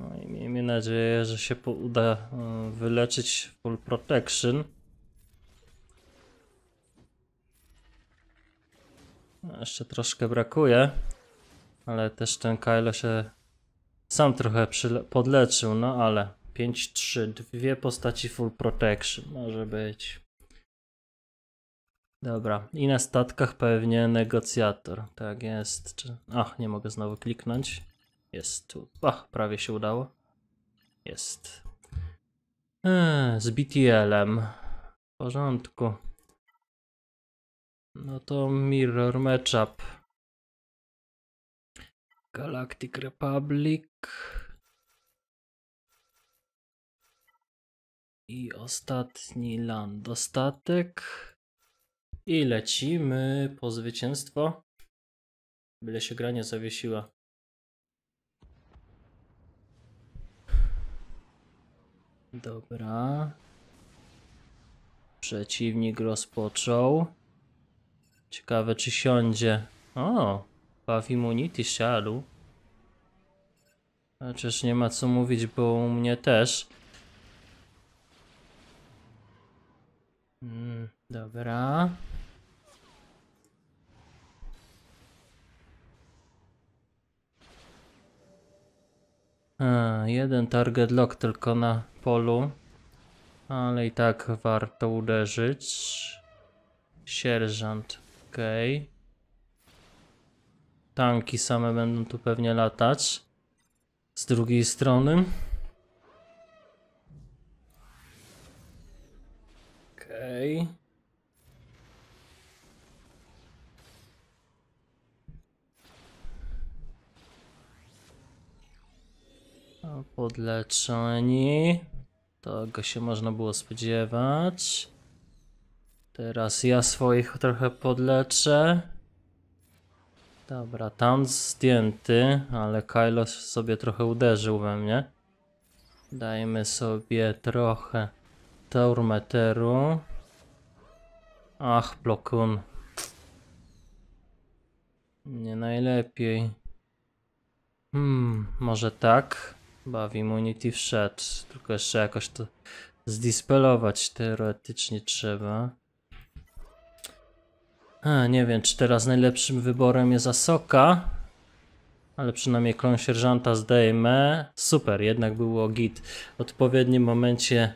Speaker 1: No i miejmy nadzieję, że się uda y, wyleczyć full protection. No, jeszcze troszkę brakuje, ale też ten Kylo się sam trochę podleczył, no ale 5-3, dwie postaci full protection, może być. Dobra, i na statkach pewnie negocjator, tak jest. Czy... Ach, nie mogę znowu kliknąć. Jest tu. Ach, prawie się udało. Jest. Eee, z BTL-em. W porządku. No to Mirror Matchup. Galactic Republic. I ostatni land, dostatek. I lecimy po zwycięstwo. Byle się gra nie zawiesiła. Dobra. Przeciwnik rozpoczął. Ciekawe czy siądzie. O, Path Immunity siadł. Chociaż nie ma co mówić, bo u mnie też. Mm, dobra. A, jeden target lock tylko na polu, ale i tak warto uderzyć. Sierżant, ok. Tanki same będą tu pewnie latać. Z drugiej strony. Okej. Okay. Podleczeni. Tego się można było spodziewać. Teraz ja swoich trochę podleczę. Dobra, tam zdjęty, ale Kylo sobie trochę uderzył we mnie. Dajmy sobie trochę Tormeteru. Ach, blokun. Nie najlepiej. Hmm, może tak? Bawi immunity wszedł, tylko jeszcze jakoś to zdispelować teoretycznie trzeba. A, nie wiem, czy teraz najlepszym wyborem jest Asoka, ale przynajmniej klon sierżanta zdejmę. Super, jednak było git. W odpowiednim momencie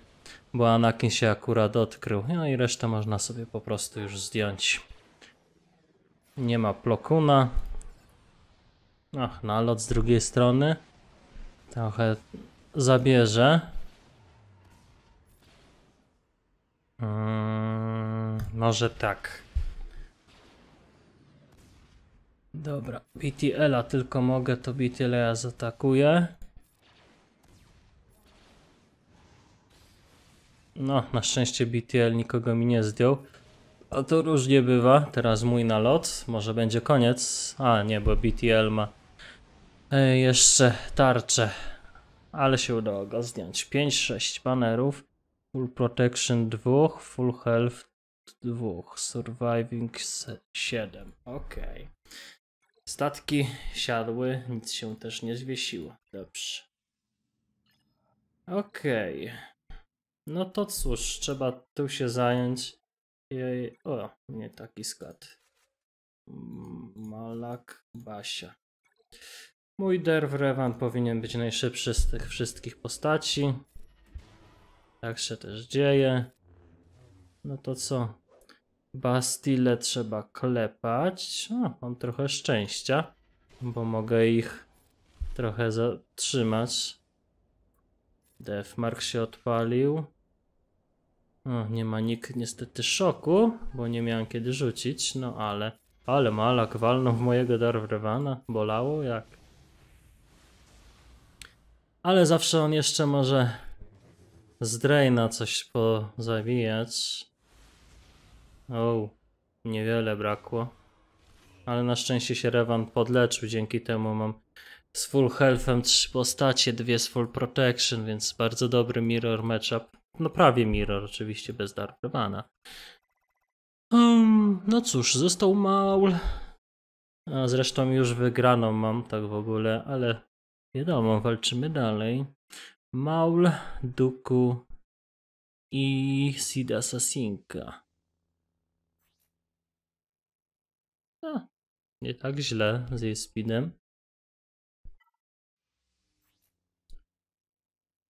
Speaker 1: bo Anakin się akurat odkrył. No i resztę można sobie po prostu już zdjąć. Nie ma plokuna. Ach, nalot z drugiej strony. Trochę zabierze. Hmm, może tak. Dobra, BTL-a tylko mogę, to BTL-a zaatakuję. No, na szczęście BTL nikogo mi nie zdjął. A to różnie bywa. Teraz mój nalot. Może będzie koniec. A, nie, bo BTL ma e, jeszcze tarczę. Ale się udało go zdjąć. 5-6 banerów. Full protection 2, full health 2, surviving 7. Ok. Statki siadły, nic się też nie zwiesiło. Dobrze. Okej. Okay. No to cóż, trzeba tu się zająć. Jej... O, nie taki skład. Mm, Malak Basia. Mój Derw Revan powinien być najszybszy z tych wszystkich postaci. Tak się też dzieje. No to co? Bastille trzeba klepać. O, mam trochę szczęścia, bo mogę ich trochę zatrzymać. Defmark się odpalił. O, nie ma nikt niestety szoku, bo nie miałem kiedy rzucić, no ale... Ale malak walnął w mojego Darwrewana, bolało jak... Ale zawsze on jeszcze może z Draina coś pozabijać. O, niewiele brakło. Ale na szczęście się Revan podleczył, dzięki temu mam z full healthem trzy postacie, dwie z full protection, więc bardzo dobry mirror matchup no prawie Mirror, oczywiście bez Dark Um, no cóż, został Maul. A zresztą już wygraną mam, tak w ogóle, ale wiadomo, walczymy dalej. Maul, Duku i Sid Assassinka. A, nie tak źle z jej speedem.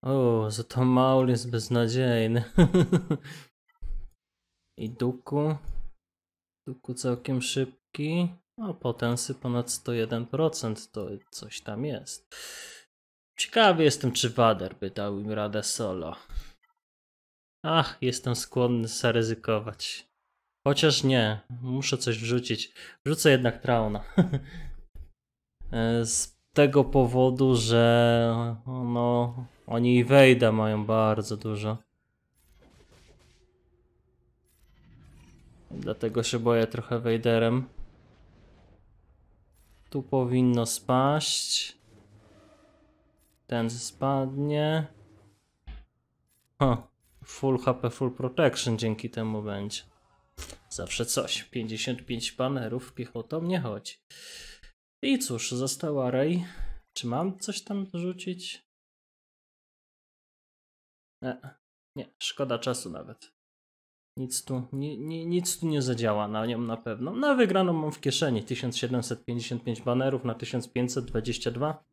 Speaker 1: O, za to Maul jest beznadziejny. I Duku. Duku całkiem szybki. A potensy ponad 101%, to coś tam jest. Ciekawy jestem, czy Wader by dał im radę solo. Ach, jestem skłonny zaryzykować. Chociaż nie, muszę coś wrzucić. Wrzucę jednak Trauna. E, z tego powodu, że no, oni Wejda mają bardzo dużo. Dlatego się boję trochę Wejderem. Tu powinno spaść. Ten spadnie. Full HP, full protection dzięki temu będzie. Zawsze coś. 55 panerów piechotą nie chodzi. I cóż, została rej. Czy mam coś tam rzucić? E, nie, szkoda czasu nawet. Nic tu, ni, ni, nic tu nie zadziała na nią na pewno. Na no, wygraną mam w kieszeni 1755 banerów na 1522.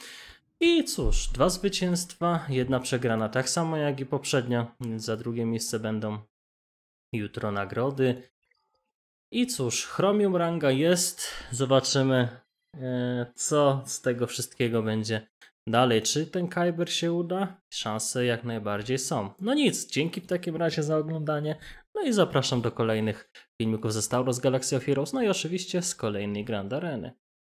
Speaker 1: I cóż, dwa zwycięstwa, jedna przegrana, tak samo jak i poprzednia, za drugie miejsce będą jutro nagrody. I cóż, chromium ranga jest, zobaczymy E, co z tego wszystkiego będzie dalej. Czy ten Kyber się uda? Szanse jak najbardziej są. No nic, dzięki w takim razie za oglądanie. No i zapraszam do kolejnych filmików ze Star Wars Galaxy of Heroes, no i oczywiście z kolejnej Grand Areny.